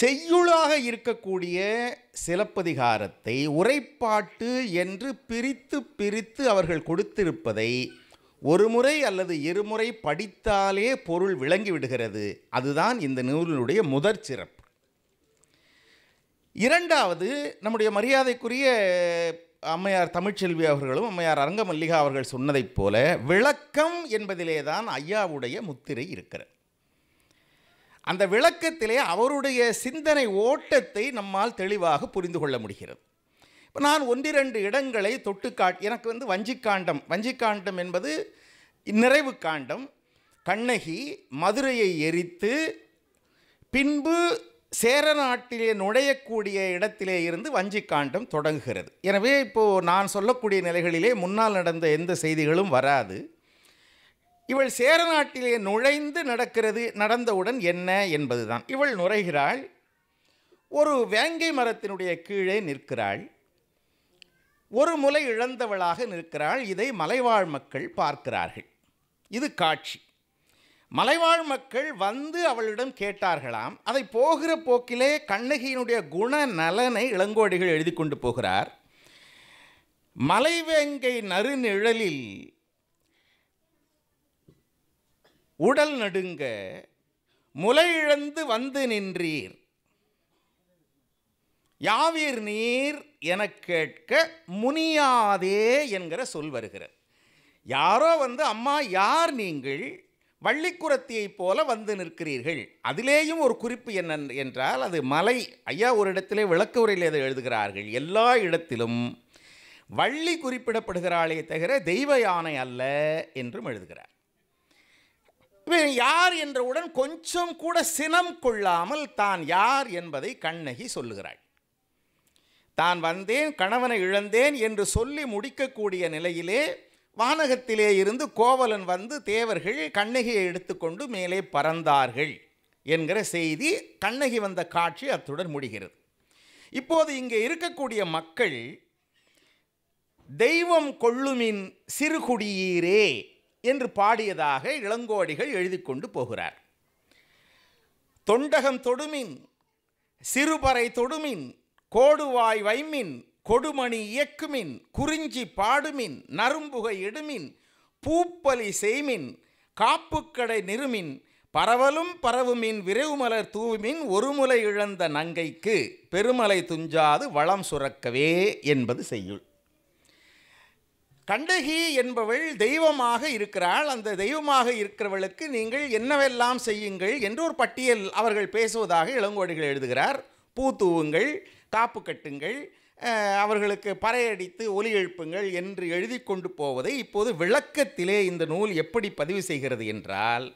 செய்யுளாக இருக்கக்கூடிய சிலப்பதிகாரத்தை உரைப்பாட்டு என்று பிரித்து பிரித்து அவர்கள் கொடுத்திருப்பதை ஒரு முறை அல்லது இருமுறை படித்தாலே பொருள் விளங்கிவிடுகிறது அதுதான் இந்த நூலினுடைய முதற் சிறப்பு இரண்டாவது நம்முடைய மரியாதைக்குரிய அம்மையார் தமிழ்ச்செல்வி அவர்களும் அம்மையார் அரங்கமல்லிகா அவர்கள் சொன்னதைப் போல விளக்கம் என்பதிலே தான் ஐயாவுடைய முத்திரை இருக்கிறது அந்த விளக்கத்திலே அவருடைய சிந்தனை ஓட்டத்தை நம்மால் தெளிவாக புரிந்து கொள்ள முடிகிறது இப்போ நான் ஒன்றிரண்டு இடங்களை தொட்டு எனக்கு வந்து வஞ்சிக்காண்டம் வஞ்சிக்காண்டம் என்பது நிறைவு காண்டம் கண்ணகி மதுரையை எரித்து பின்பு சேர நாட்டிலே நுழையக்கூடிய இடத்திலே இருந்து வஞ்சிக்காண்டம் தொடங்குகிறது எனவே இப்போது நான் சொல்லக்கூடிய நிலைகளிலே முன்னால் நடந்த எந்த செய்திகளும் வராது இவள் சேர நாட்டிலே நுழைந்து நடக்கிறது நடந்தவுடன் என்ன என்பதுதான் இவள் நுரைகிறாள் ஒரு வேங்கை மரத்தினுடைய கீழே நிற்கிறாள் ஒரு முலை இழந்தவளாக நிற்கிறாள் இதை மலைவாழ் மக்கள் பார்க்கிறார்கள் இது காட்சி மலைவாழ் மக்கள் வந்து அவளிடம் கேட்டார்களாம் அதை போகிற போக்கிலே கண்ணகியினுடைய குண நலனை இளங்கோடிகள் எழுதி கொண்டு போகிறார் மலைவேங்கை நறுநிழலில் உடல் நடுங்க முலையிழந்து வந்து நின்றீர் யாவீர் நீர் என கேட்க முனியாதே என்கிற சொல் வருகிறது யாரோ வந்து அம்மா யார் நீங்கள் வள்ளிக்குரத்தியைப் போல வந்து நிற்கிறீர்கள் அதிலேயும் ஒரு குறிப்பு என்ன என்றால் அது மலை ஐயா ஒரு இடத்திலே விளக்கு உரையில் அதை எழுதுகிறார்கள் எல்லா இடத்திலும் வள்ளி குறிப்பிடப்படுகிறாளே தவிர தெய்வ யானை அல்ல என்றும் எழுதுகிறார் யார் என்றவுடன் கொஞ்சம் கூட சினம் கொள்ளாமல் தான் யார் என்பதை கண்ணகி சொல்லுகிறாள் தான் வந்தேன் கணவனை இழந்தேன் என்று சொல்லி முடிக்கக்கூடிய நிலையிலே வானகத்திலே இருந்து கோவலன் வந்து தேவர்கள் கண்ணகியை எடுத்துக்கொண்டு மேலே பறந்தார்கள் என்கிற செய்தி கண்ணகி வந்த காட்சி அத்துடன் முடிகிறது இப்போது இங்கே இருக்கக்கூடிய மக்கள் தெய்வம் கொள்ளுமின் சிறுகுடியீரே என்று பாடியதாக இளங்கோடிகள் எழுதி கொண்டு போகிறார் தொண்டகம் தொடுமின் சிறுபறை தொடுமின் கோடுவாய் வைமின் கொடுமணி இயக்குமின் குறிஞ்சி பாடுமின் நரும்புகை இடுமின் பூப்பலி செய்மின் காப்புக்கடை நிறுமின் பரவலும் பரவுமின் விரைவுமலர் தூவுமின் ஒருமுலை இழந்த நங்கைக்கு பெருமலை துஞ்சாது வளம் சுரக்கவே என்பது செய்யுள் கண்டகி என்பவள் தெய்வமாக இருக்கிறாள் அந்த தெய்வமாக இருக்கிறவளுக்கு நீங்கள் என்னவெல்லாம் செய்யுங்கள் என்று ஒரு பட்டியல் அவர்கள் பேசுவதாக இளங்கோடிகள் எழுதுகிறார் பூ தூவுங்கள் காப்பு கட்டுங்கள் அவர்களுக்கு பறையடித்து ஒலி எழுப்புங்கள் என்று எழுதி கொண்டு போவதை இப்போது விளக்கத்திலே இந்த நூல் எப்படி பதிவு செய்கிறது என்றால்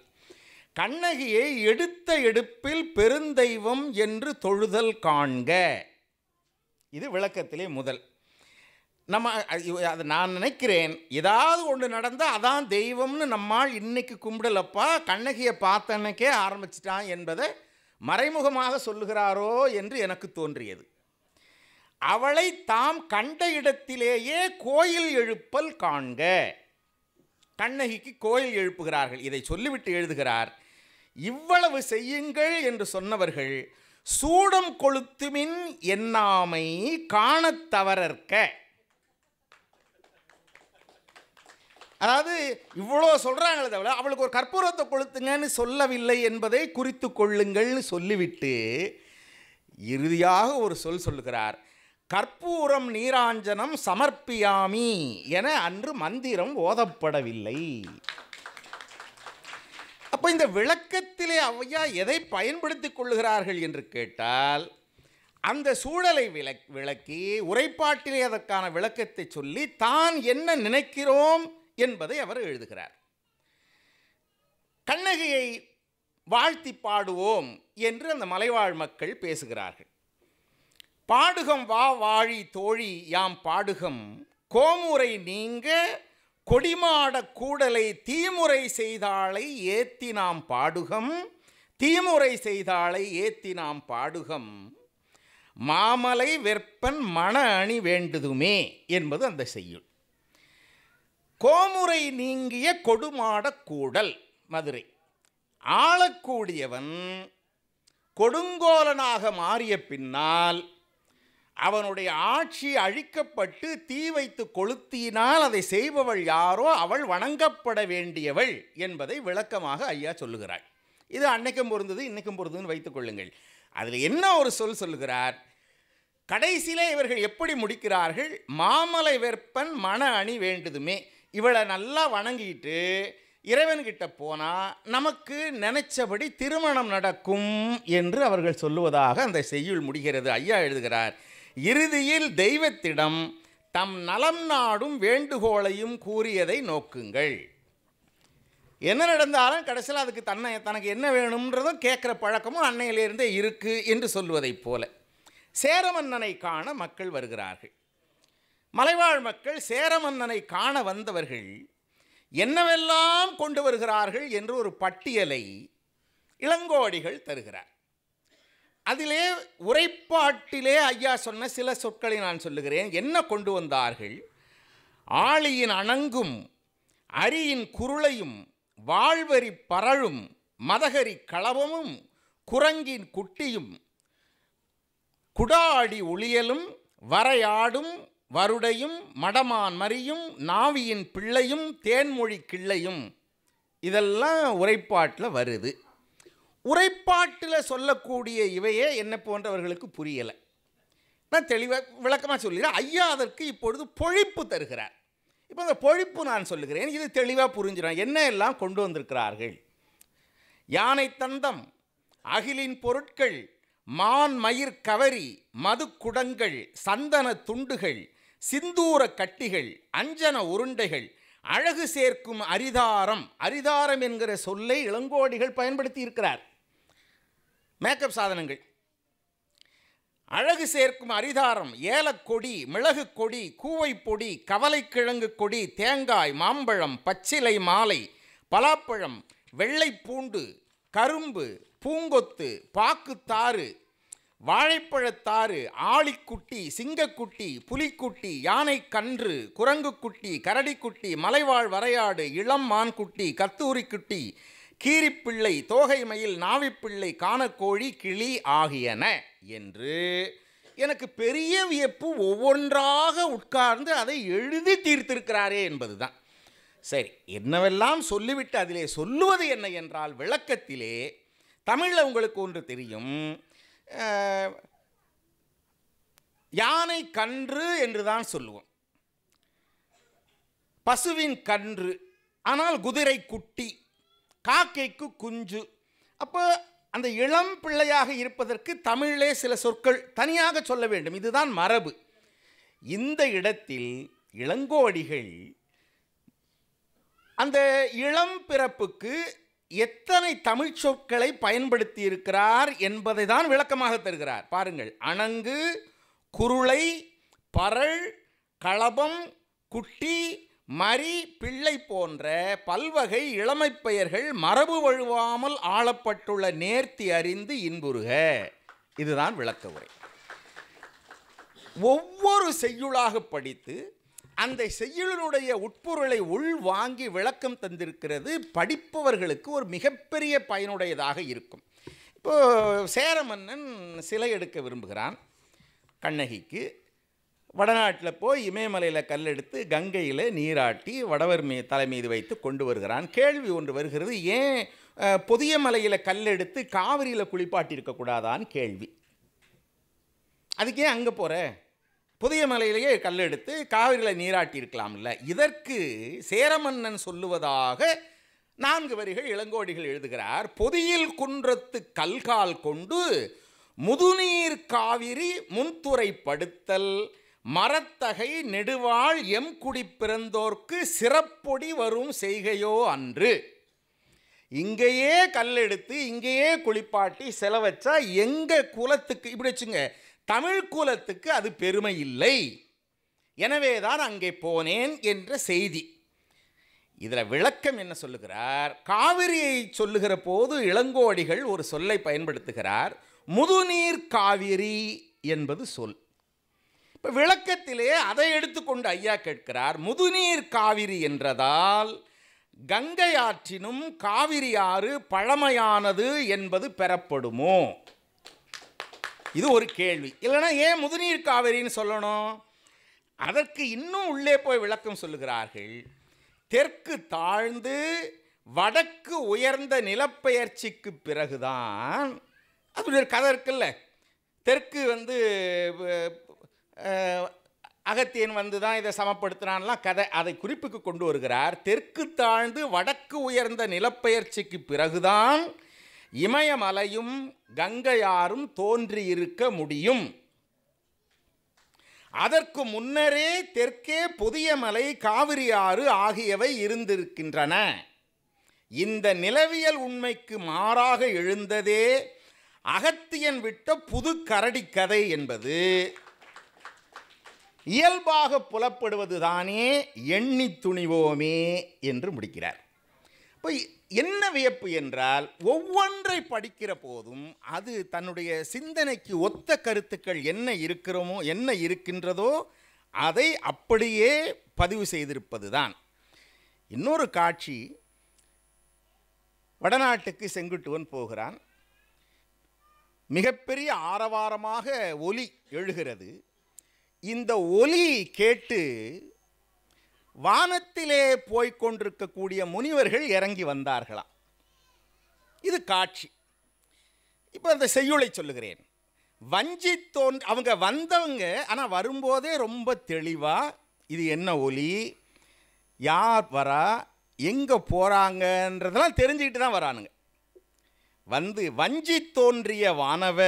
கண்ணகியை எடுத்த எடுப்பில் பெருந்தெய்வம் என்று தொழுதல் காண்க இது விளக்கத்திலே முதல் நம்ம அது நான் நினைக்கிறேன் ஏதாவது ஒன்று நடந்தால் அதான் தெய்வம்னு நம்மால் இன்னைக்கு கும்பிடலப்பா கண்ணகியை பார்த்தனக்கே ஆரம்பிச்சிட்டான் என்பதை மறைமுகமாக சொல்லுகிறாரோ என்று எனக்கு தோன்றியது அவளை தாம் கண்ட இடத்திலேயே கோயில் எழுப்பல் காண்க கண்ணகிக்கு கோயில் எழுப்புகிறார்கள் இதை சொல்லிவிட்டு எழுதுகிறார் இவ்வளவு செய்யுங்கள் என்று சொன்னவர்கள் சூடம் கொளுத்துமின் எண்ணாமை காணத் தவறற்க அதாவது இவ்வளோ சொல்கிறாங்களே தவிர அவளுக்கு ஒரு கற்பூரத்தை கொளுத்துங்கன்னு சொல்லவில்லை என்பதை குறித்து கொள்ளுங்கள்னு சொல்லிவிட்டு இறுதியாக ஒரு சொல் சொல்லுகிறார் கற்பூரம் நீராஞ்சனம் சமர்ப்பியாமி என அன்று மந்திரம் ஓதப்படவில்லை அப்போ இந்த விளக்கத்திலே ஐயா எதை பயன்படுத்தி கொள்ளுகிறார்கள் என்று கேட்டால் அந்த சூழலை விளக் விளக்கி உரைப்பாட்டிலே அதற்கான விளக்கத்தை சொல்லி தான் என்ன நினைக்கிறோம் என்பதை அவர் எழுதுகிறார் கண்ணகியை வாழ்த்தி பாடுவோம் என்று அந்த மலைவாழ் மக்கள் பேசுகிறார்கள் பாடுகம் வா வாழி தோழி யாம் பாடுகம் கோமுறை நீங்க கொடிமாட கூடலை தீமுறை செய்தாளை ஏத்தி நாம் பாடுகம் தீமுறை செய்தாளை ஏத்தி நாம் பாடுகம் மாமலை வெற்பன் மன அணி வேண்டுதுமே என்பது அந்த செய்யுள் கோமுறை நீங்கிய கூடல் மதுரை ஆளக்கூடியவன் கொடுங்கோலனாக மாறிய பின்னால் அவனுடைய ஆட்சி அழிக்கப்பட்டு தீ வைத்து கொளுத்தினால் அதை செய்பவள் யாரோ அவள் வணங்கப்பட வேண்டியவள் என்பதை விளக்கமாக ஐயா சொல்லுகிறாள் இது அன்னைக்கும் பொருந்தது இன்றைக்கும் பொருந்ததுன்னு கொள்ளுங்கள் அதில் என்ன ஒரு சொல் சொல்லுகிறார் கடைசியில் இவர்கள் எப்படி முடிக்கிறார்கள் மாமலை வெப்பன் மன அணி வேண்டுதுமே இவளை நல்லா வணங்கிட்டு இறைவன்கிட்ட போனால் நமக்கு நினைச்சபடி திருமணம் நடக்கும் என்று அவர்கள் சொல்லுவதாக அந்த செய்யுள் முடிகிறது ஐயா எழுதுகிறார் இறுதியில் தெய்வத்திடம் தம் நலம் நாடும் வேண்டுகோளையும் கூறியதை நோக்குங்கள் என்ன நடந்தாலும் கடைசியில் அதுக்கு தன்னை தனக்கு என்ன வேணும்ன்றதும் கேட்குற பழக்கமும் அன்னையிலிருந்தே இருக்குது என்று சொல்வதைப் போல சேரமன்னனை காண மக்கள் வருகிறார்கள் மலைவாழ் மக்கள் சேரமன்னனை காண வந்தவர்கள் என்னவெல்லாம் கொண்டு வருகிறார்கள் என்று ஒரு பட்டியலை இளங்கோடிகள் தருகிறார் அதிலே உரைப்பாட்டிலே ஐயா சொன்ன சில சொற்களை நான் சொல்லுகிறேன் என்ன கொண்டு வந்தார்கள் ஆளியின் அணங்கும் அரியின் குருளையும் வாழ்வரி பரழும் மதகரி களவமும் குரங்கின் குட்டியும் குடாடி ஒளியலும் வரையாடும் வருடையும் மடமான் மரியும் நாவியின் பிள்ளையும் தேன்மொழி கிள்ளையும் இதெல்லாம் உரைப்பாட்டில் வருது உரைப்பாட்டில் சொல்லக்கூடிய இவையே என்ன போன்றவர்களுக்கு புரியலை நான் தெளிவாக விளக்கமாக சொல்லிடுறேன் ஐயா அதற்கு இப்பொழுது பொழிப்பு தருகிறார் இப்போ அந்த பொழிப்பு நான் சொல்லுகிறேன் இது தெளிவாக புரிஞ்சிடும் என்ன எல்லாம் கொண்டு வந்திருக்கிறார்கள் யானை தந்தம் அகிலின் பொருட்கள் மான் மயிர் கவரி மதுக்குடங்கள் சந்தன துண்டுகள் சிந்தூர கட்டிகள் அஞ்சன உருண்டைகள் அழகு சேர்க்கும் அரிதாரம் அரிதாரம் என்கிற சொல்லை இளங்கோடிகள் பயன்படுத்தி இருக்கிறார் மேக்கப் சாதனங்கள் அழகு சேர்க்கும் அரிதாரம் ஏலக்கொடி மிளகு கொடி கூவைப்பொடி கவலைக்கிழங்கு கொடி தேங்காய் மாம்பழம் பச்சிலை மாலை பலாப்பழம் வெள்ளைப்பூண்டு கரும்பு பூங்கொத்து பாக்குத்தாறு வாழைப்பழத்தாறு ஆளிக்குட்டி சிங்கக்குட்டி புலிக்குட்டி யானை கன்று குரங்குக்குட்டி கரடிக்குட்டி மலைவாழ் வரையாடு இளம் மான்குட்டி கத்தூரிக்குட்டி கீரிப்பிள்ளை தோகை மயில் நாவிப்பிள்ளை காணக்கோழி கிளி ஆகியன என்று எனக்கு பெரிய வியப்பு ஒவ்வொன்றாக உட்கார்ந்து அதை எழுதி தீர்த்திருக்கிறாரே என்பதுதான் சரி என்னவெல்லாம் சொல்லிவிட்டு அதிலே சொல்லுவது என்ன என்றால் விளக்கத்திலே தமிழில் உங்களுக்கு ஒன்று தெரியும் யானை கன்று என்று தான் சொல்லுவோம் பசுவின் கன்று ஆனால் குதிரை குட்டி காக்கைக்கு குஞ்சு அப்போ அந்த இளம் பிள்ளையாக இருப்பதற்கு தமிழிலே சில சொற்கள் தனியாக சொல்ல வேண்டும் இதுதான் மரபு இந்த இடத்தில் இளங்கோடிகள் அந்த இளம் பிறப்புக்கு எத்தனை தமிழ் சொற்களை பயன்படுத்தி இருக்கிறார் என்பதை தான் விளக்கமாக தருகிறார் பாருங்கள் அணங்கு குருளை பரள் களபம் குட்டி மரி பிள்ளை போன்ற பல்வகை இளமை பெயர்கள் மரபு வழுவாமல் ஆளப்பட்டுள்ள நேர்த்தி அறிந்து இன்புறுக இதுதான் விளக்க உரை ஒவ்வொரு செய்யுளாக படித்து அந்த செய்யுளினுடைய உட்பொருளை உள் வாங்கி விளக்கம் தந்திருக்கிறது படிப்பவர்களுக்கு ஒரு மிகப்பெரிய பயனுடையதாக இருக்கும் இப்போது சேரமன்னன் சிலை எடுக்க விரும்புகிறான் கண்ணகிக்கு வடநாட்டில் போய் இமயமலையில் கல்லெடுத்து கங்கையில் நீராட்டி வடவர் மீ தலைமீது வைத்து கொண்டு வருகிறான் கேள்வி ஒன்று வருகிறது ஏன் புதிய மலையில் கல்லெடுத்து காவிரியில் குளிப்பாட்டி இருக்கக்கூடாதான்னு கேள்வி அதுக்கே அங்கே போகிற புதிய மலையிலேயே கல் எடுத்து காவிரியில் நீராட்டி இருக்கலாம்ல இதற்கு சேரமன்னன் சொல்லுவதாக நான்கு வரிகள் இளங்கோடிகள் எழுதுகிறார் பொதியில் குன்றத்து கல்கால் கொண்டு முதுநீர் காவிரி முன்துறைப்படுத்தல் மரத்தகை நெடுவாள் எம் குடி பிறந்தோர்க்கு சிறப்பொடி வரும் செய்கையோ அன்று இங்கேயே கல் எடுத்து இங்கேயே குளிப்பாட்டி செலவச்சா எங்கள் குலத்துக்கு இப்படி வச்சுங்க தமிழ் குலத்துக்கு அது பெருமை இல்லை எனவே தான் அங்கே போனேன் என்ற செய்தி இதில் விளக்கம் என்ன சொல்லுகிறார் காவிரியை சொல்லுகிற போது இளங்கோடிகள் ஒரு சொல்லை பயன்படுத்துகிறார் முதுநீர் காவிரி என்பது சொல் இப்போ விளக்கத்திலே அதை எடுத்துக்கொண்டு ஐயா கேட்கிறார் முதுநீர் காவிரி என்றதால் கங்கை ஆற்றினும் காவிரி ஆறு பழமையானது என்பது பெறப்படுமோ இது ஒரு கேள்வி இல்லைனா ஏன் முதுநீர் காவிரின்னு சொல்லணும் அதற்கு இன்னும் உள்ளே போய் விளக்கம் சொல்லுகிறார்கள் தெற்கு தாழ்ந்து வடக்கு உயர்ந்த நிலப்பெயர்ச்சிக்கு பிறகுதான் அது ஒரு கதை இருக்குல்ல தெற்கு வந்து அகத்தியன் வந்து தான் இதை சமப்படுத்தினான்லாம் கதை அதை குறிப்புக்கு கொண்டு வருகிறார் தெற்கு தாழ்ந்து வடக்கு உயர்ந்த நிலப்பெயர்ச்சிக்கு பிறகுதான் இமயமலையும் கங்கையாரும் தோன்றியிருக்க முடியும் அதற்கு முன்னரே தெற்கே புதிய மலை காவிரியாறு ஆகியவை இருந்திருக்கின்றன இந்த நிலவியல் உண்மைக்கு மாறாக எழுந்ததே அகத்தியன் விட்ட புது கரடிக்கதை என்பது இயல்பாக புலப்படுவதுதானே எண்ணி துணிவோமே என்று முடிக்கிறார் இப்போ என்ன வியப்பு என்றால் ஒவ்வொன்றை படிக்கிற போதும் அது தன்னுடைய சிந்தனைக்கு ஒத்த கருத்துக்கள் என்ன இருக்கிறோமோ என்ன இருக்கின்றதோ அதை அப்படியே பதிவு செய்திருப்பது தான் இன்னொரு காட்சி வடநாட்டுக்கு செங்குட்டுவன் போகிறான் மிகப்பெரிய ஆரவாரமாக ஒலி எழுகிறது இந்த ஒலி கேட்டு வானத்திலே கொண்டிருக்கக்கூடிய முனிவர்கள் இறங்கி வந்தார்களாம் இது காட்சி இப்போ அந்த செய்யுளை சொல்லுகிறேன் வஞ்சி தோன் அவங்க வந்தவங்க ஆனால் வரும்போதே ரொம்ப தெளிவாக இது என்ன ஒலி யார் வரா எங்கே போகிறாங்கன்றதெல்லாம் தெரிஞ்சுக்கிட்டு தான் வரானுங்க வந்து வஞ்சி தோன்றிய வானவ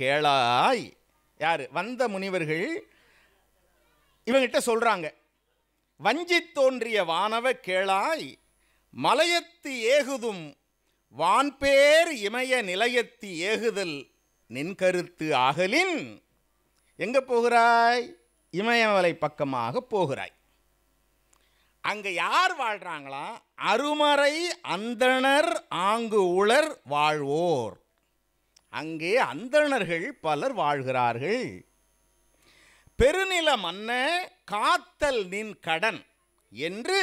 கேளாய் யார் வந்த முனிவர்கள் இவங்கிட்ட சொல்கிறாங்க வஞ்சித் தோன்றிய வானவ கேளாய் மலையத்து ஏகுதும் வான்பேர் இமய நிலையத்து ஏகுதல் நின் கருத்து ஆகலின் எங்கே போகிறாய் இமயமலை பக்கமாக போகிறாய் அங்கே யார் வாழ்கிறாங்களா அருமறை அந்தணர் ஆங்கு உளர் வாழ்வோர் அங்கே அந்தணர்கள் பலர் வாழ்கிறார்கள் பெருநில மன்ன காத்தல் நின் கடன் என்று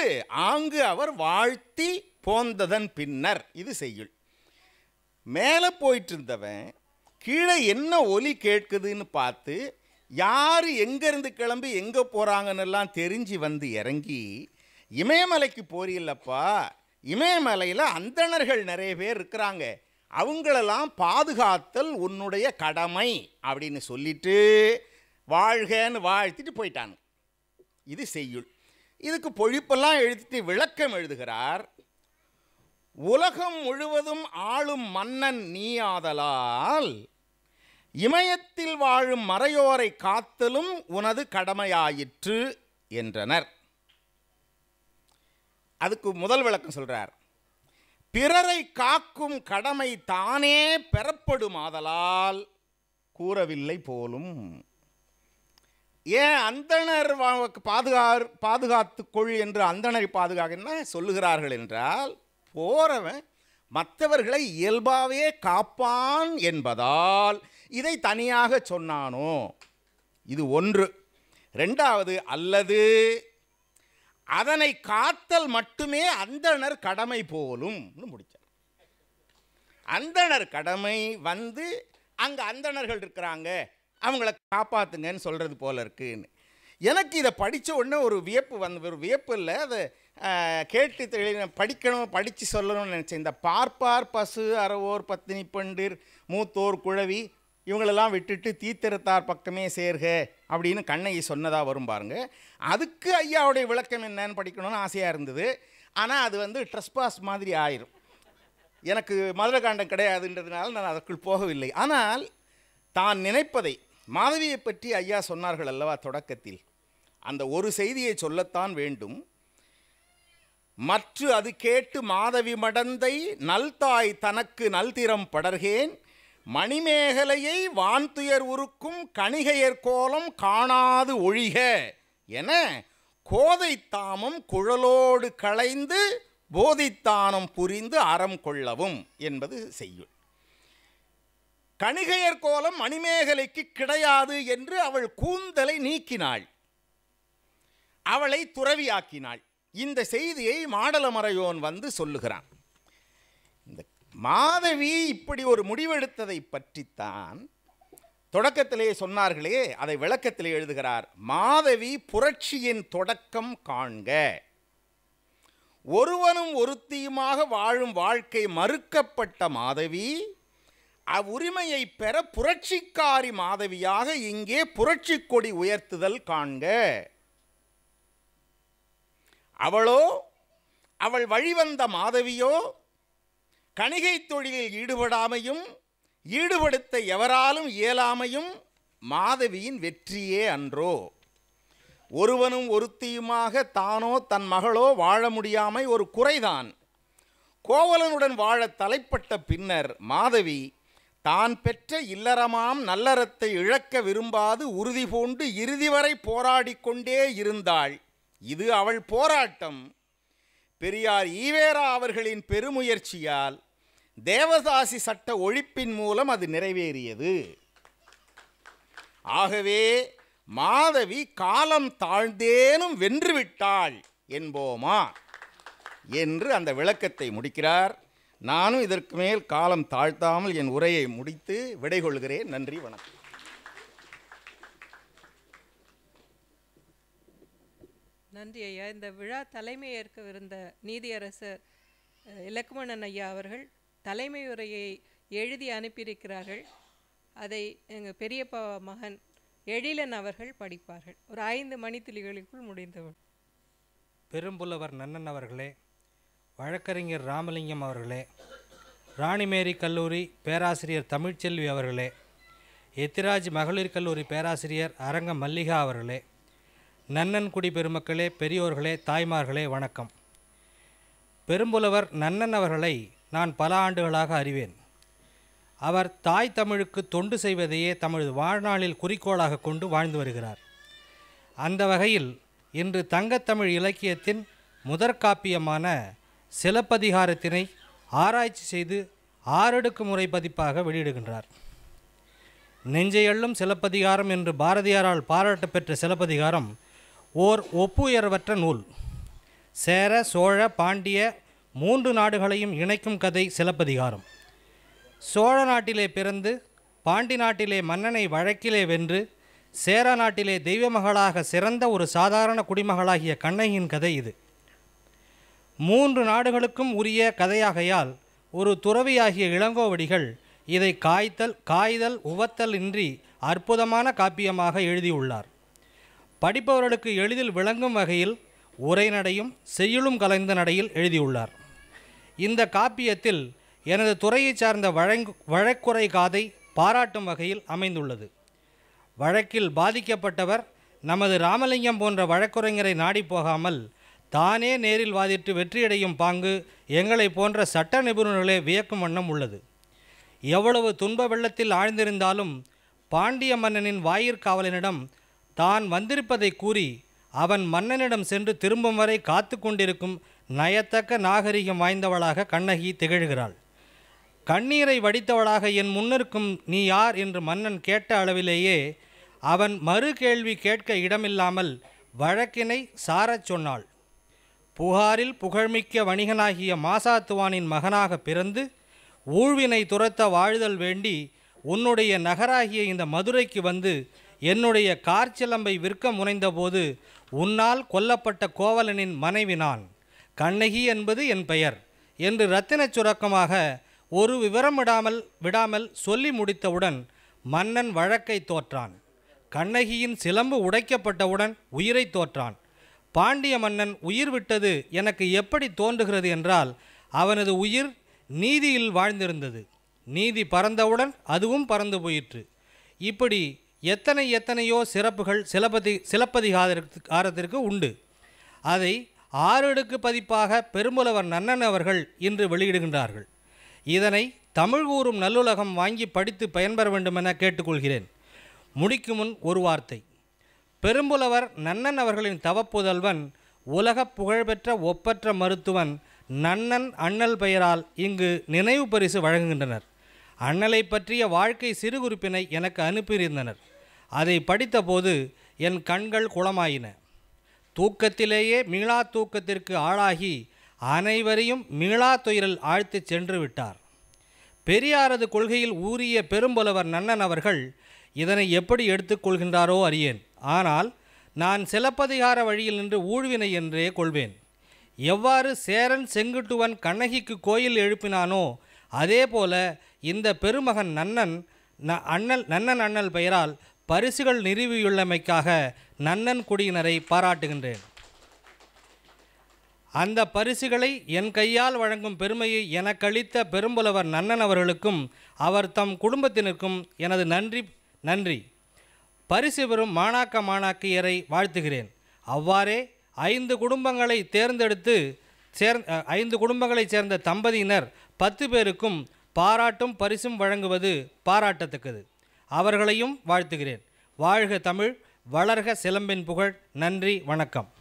ஆங்கு அவர் வாழ்த்தி போந்ததன் பின்னர் இது செய்யுள் மேலே போயிட்டு இருந்தவன் கீழே என்ன ஒலி கேட்குதுன்னு பார்த்து யார் எங்கேருந்து கிளம்பி எங்கே போகிறாங்கன்னெல்லாம் தெரிஞ்சு வந்து இறங்கி இமயமலைக்கு போறியில்லப்பா இமயமலையில் அந்தணர்கள் நிறைய பேர் இருக்கிறாங்க அவங்களெல்லாம் பாதுகாத்தல் உன்னுடைய கடமை அப்படின்னு சொல்லிட்டு வாழ்கன்னு வாழ்த்திட்டு போயிட்டாங்க இது செய்யுள் இதுக்கு பொழிப்பெல்லாம் எழுதிட்டு விளக்கம் எழுதுகிறார் உலகம் முழுவதும் ஆளும் மன்னன் நீயாதலால் இமயத்தில் வாழும் மறையோரை காத்தலும் உனது கடமையாயிற்று என்றனர் அதுக்கு முதல் விளக்கம் சொல்கிறார் பிறரை காக்கும் கடமை தானே பெறப்படுமாதலால் கூறவில்லை போலும் ஏன் அந்தனர் பாதுகார் பாதுகாத்து கொள் என்று அந்தனரை பாதுகாக்க என்ன சொல்லுகிறார்கள் என்றால் போகிறவன் மற்றவர்களை இயல்பாகவே காப்பான் என்பதால் இதை தனியாக சொன்னானோ இது ஒன்று ரெண்டாவது அல்லது அதனை காத்தல் மட்டுமே அந்தனர் கடமை போலும் முடிச்சார் அந்தனர் கடமை வந்து அங்கே அந்தணர்கள் இருக்கிறாங்க அவங்கள காப்பாற்றுங்கன்னு சொல்கிறது போல இருக்குன்னு எனக்கு இதை படித்த உடனே ஒரு வியப்பு வந்து ஒரு வியப்பு இல்லை அதை கேட்டு படிக்கணும் படித்து சொல்லணும்னு நினச்சேன் இந்த பார்ப்பார் பசு அறவோர் பத்தினி பண்டிர் மூத்தோர் குழவி இவங்களெல்லாம் விட்டுட்டு தீத்திரத்தார் பக்கமே சேர்க அப்படின்னு கண்ணகி சொன்னதாக வரும் பாருங்க அதுக்கு ஐயாவுடைய விளக்கம் என்னன்னு படிக்கணும்னு ஆசையாக இருந்தது ஆனால் அது வந்து ட்ரெஸ்பாஸ் மாதிரி ஆயிரும் எனக்கு மதுரகாண்டம் கிடையாதுன்றதுனால நான் அதற்குள் போகவில்லை ஆனால் தான் நினைப்பதை மாதவியை பற்றி ஐயா சொன்னார்கள் அல்லவா தொடக்கத்தில் அந்த ஒரு செய்தியை சொல்லத்தான் வேண்டும் மற்ற அது கேட்டு மாதவி மடந்தை நல்தாய் தனக்கு நல்திறம் படர்கேன் மணிமேகலையை வான்துயர் உருக்கும் கணிகையர் கோலம் காணாது ஒழிக என கோதை தாமம் குழலோடு களைந்து போதித்தானம் புரிந்து அறம் கொள்ளவும் என்பது செய்யும் கணிகையர் கோலம் மணிமேகலைக்கு கிடையாது என்று அவள் கூந்தலை நீக்கினாள் அவளை துறவியாக்கினாள் இந்த செய்தியை மாடலமறையோன் வந்து சொல்லுகிறான் இந்த மாதவி இப்படி ஒரு முடிவெடுத்ததை பற்றித்தான் தொடக்கத்திலே சொன்னார்களே அதை விளக்கத்திலே எழுதுகிறார் மாதவி புரட்சியின் தொடக்கம் காண்க ஒருவனும் ஒருத்தியுமாக வாழும் வாழ்க்கை மறுக்கப்பட்ட மாதவி அவ்வுரிமையை பெற புரட்சிக்காரி மாதவியாக இங்கே புரட்சி கொடி உயர்த்துதல் காண்க அவளோ அவள் வழிவந்த மாதவியோ கணிகை தொழிலில் ஈடுபடாமையும் ஈடுபடுத்த எவராலும் இயலாமையும் மாதவியின் வெற்றியே அன்றோ ஒருவனும் ஒருத்தியுமாக தானோ தன் மகளோ வாழ முடியாமை ஒரு குறைதான் கோவலனுடன் வாழ தலைப்பட்ட பின்னர் மாதவி தான் பெற்ற இல்லறமாம் நல்லறத்தை இழக்க விரும்பாது உறுதி பூண்டு இறுதி வரை போராடி கொண்டே இருந்தாள் இது அவள் போராட்டம் பெரியார் ஈவேரா அவர்களின் பெருமுயற்சியால் தேவதாசி சட்ட ஒழிப்பின் மூலம் அது நிறைவேறியது ஆகவே மாதவி காலம் தாழ்ந்தேனும் வென்றுவிட்டாள் என்போமா என்று அந்த விளக்கத்தை முடிக்கிறார் நானும் இதற்கு மேல் காலம் தாழ்த்தாமல் என் உரையை முடித்து விடை கொள்கிறேன் நன்றி வணக்கம் நன்றி ஐயா இந்த விழா தலைமையேற்கவிருந்த நீதியரசர் இலக்குமணன் ஐயா அவர்கள் தலைமை உரையை எழுதி அனுப்பியிருக்கிறார்கள் அதை எங்கள் பெரியப்பா மகன் எழிலன் அவர்கள் படிப்பார்கள் ஒரு ஐந்து மணித்துளிகளுக்குள் முடிந்தவர் பெரும்புலவர் நன்னன் அவர்களே வழக்கறிஞர் ராமலிங்கம் அவர்களே ராணிமேரி கல்லூரி பேராசிரியர் தமிழ்ச்செல்வி அவர்களே எத்திராஜ் மகளிர் கல்லூரி பேராசிரியர் அரங்க மல்லிகா அவர்களே நன்னன்குடி பெருமக்களே பெரியோர்களே தாய்மார்களே வணக்கம் பெரும்புலவர் நன்னன் அவர்களை நான் பல ஆண்டுகளாக அறிவேன் அவர் தாய் தமிழுக்கு தொண்டு செய்வதையே தமது வாழ்நாளில் குறிக்கோளாக கொண்டு வாழ்ந்து வருகிறார் அந்த வகையில் இன்று தங்கத்தமிழ் இலக்கியத்தின் முதற்காப்பியமான சிலப்பதிகாரத்தினை ஆராய்ச்சி செய்து ஆறடுக்கு முறை பதிப்பாக வெளியிடுகின்றார் நெஞ்சையள்ளும் சிலப்பதிகாரம் என்று பாரதியாரால் பாராட்ட பெற்ற சிலப்பதிகாரம் ஓர் ஒப்புயர்வற்ற நூல் சேர சோழ பாண்டிய மூன்று நாடுகளையும் இணைக்கும் கதை சிலப்பதிகாரம் சோழ நாட்டிலே பிறந்து பாண்டி நாட்டிலே மன்னனை வழக்கிலே வென்று சேர நாட்டிலே தெய்வமகளாக சிறந்த ஒரு சாதாரண குடிமகளாகிய கண்ணகியின் கதை இது மூன்று நாடுகளுக்கும் உரிய கதையாகையால் ஒரு துறவியாகிய இளங்கோவடிகள் இதை காய்த்தல் காய்தல் உவத்தல் இன்றி அற்புதமான காப்பியமாக எழுதியுள்ளார் படிப்பவர்களுக்கு எளிதில் விளங்கும் வகையில் உரைநடையும் செய்யுளும் கலைந்த நடையில் எழுதியுள்ளார் இந்த காப்பியத்தில் எனது துறையை சார்ந்த வழங்கு வழக்குரை காதை பாராட்டும் வகையில் அமைந்துள்ளது வழக்கில் பாதிக்கப்பட்டவர் நமது ராமலிங்கம் போன்ற வழக்குரைஞரை நாடி போகாமல் தானே நேரில் வாதிட்டு வெற்றியடையும் பாங்கு எங்களை போன்ற சட்ட நிபுணர்களே வியக்கும் வண்ணம் உள்ளது எவ்வளவு துன்ப வெள்ளத்தில் ஆழ்ந்திருந்தாலும் பாண்டிய மன்னனின் வாயிற்காவலனிடம் தான் வந்திருப்பதை கூறி அவன் மன்னனிடம் சென்று திரும்பும் வரை காத்து கொண்டிருக்கும் நயத்தக்க நாகரிகம் வாய்ந்தவளாக கண்ணகி திகழ்கிறாள் கண்ணீரை வடித்தவளாக என் முன்னிற்கும் நீ யார் என்று மன்னன் கேட்ட அளவிலேயே அவன் மறு கேள்வி கேட்க இடமில்லாமல் வழக்கினை சாரச் சொன்னாள் புகாரில் புகழ்மிக்க வணிகனாகிய மாசாத்துவானின் மகனாக பிறந்து ஊழ்வினை துரத்த வாழ்தல் வேண்டி உன்னுடைய நகராகிய இந்த மதுரைக்கு வந்து என்னுடைய கார்ச்சிலம்பை விற்க முனைந்தபோது உன்னால் கொல்லப்பட்ட கோவலனின் மனைவி நான் கண்ணகி என்பது என் பெயர் என்று இரத்தினச் சுரக்கமாக ஒரு விவரம் விடாமல் விடாமல் சொல்லி முடித்தவுடன் மன்னன் வழக்கை தோற்றான் கண்ணகியின் சிலம்பு உடைக்கப்பட்டவுடன் உயிரை தோற்றான் பாண்டிய மன்னன் உயிர் விட்டது எனக்கு எப்படி தோன்றுகிறது என்றால் அவனது உயிர் நீதியில் வாழ்ந்திருந்தது நீதி பறந்தவுடன் அதுவும் பறந்து போயிற்று இப்படி எத்தனை எத்தனையோ சிறப்புகள் சிலப்பதி சிலப்பதிகாரத்திற்கு உண்டு அதை ஆறடுக்கு பதிப்பாக பெருமுலவர் நன்னன் அவர்கள் இன்று வெளியிடுகின்றார்கள் இதனை தமிழ் கூறும் நல்லுலகம் வாங்கி படித்து பயன்பெற வேண்டுமென கேட்டுக்கொள்கிறேன் முடிக்கும் முன் ஒரு வார்த்தை பெரும்புலவர் நன்னன் அவர்களின் தவப்புதல்வன் உலக புகழ்பெற்ற ஒப்பற்ற மருத்துவன் நன்னன் அண்ணல் பெயரால் இங்கு நினைவு பரிசு வழங்குகின்றனர் அண்ணலை பற்றிய வாழ்க்கை சிறுகுறிப்பினை எனக்கு அனுப்பியிருந்தனர் அதை படித்தபோது என் கண்கள் குளமாயின தூக்கத்திலேயே மீளா தூக்கத்திற்கு ஆளாகி அனைவரையும் மீளா துயரில் ஆழ்த்து சென்று விட்டார் பெரியாரது கொள்கையில் ஊறிய பெரும்புலவர் நன்னன் அவர்கள் இதனை எப்படி எடுத்துக்கொள்கின்றாரோ அறியேன் ஆனால் நான் சிலப்பதிகார வழியில் நின்று ஊழ்வினை என்றே கொள்வேன் எவ்வாறு சேரன் செங்குட்டுவன் கண்ணகிக்கு கோயில் எழுப்பினானோ அதே போல இந்த பெருமகன் நன்னன் ந அண்ணல் நன்னன் அண்ணல் பெயரால் பரிசுகள் நிறுவியுள்ளமைக்காக நன்னன் குடியினரை பாராட்டுகின்றேன் அந்த பரிசுகளை என் கையால் வழங்கும் பெருமையை எனக்களித்த பெரும்புலவர் நன்னன் அவர்களுக்கும் அவர் தம் குடும்பத்தினருக்கும் எனது நன்றி நன்றி பரிசு பெறும் மாணாக்க மாணாக்கியரை வாழ்த்துகிறேன் அவ்வாறே ஐந்து குடும்பங்களை தேர்ந்தெடுத்து சேர் ஐந்து குடும்பங்களைச் சேர்ந்த தம்பதியினர் பத்து பேருக்கும் பாராட்டும் பரிசும் வழங்குவது பாராட்டத்தக்கது அவர்களையும் வாழ்த்துகிறேன் வாழ்க தமிழ் வளர்க சிலம்பின் புகழ் நன்றி வணக்கம்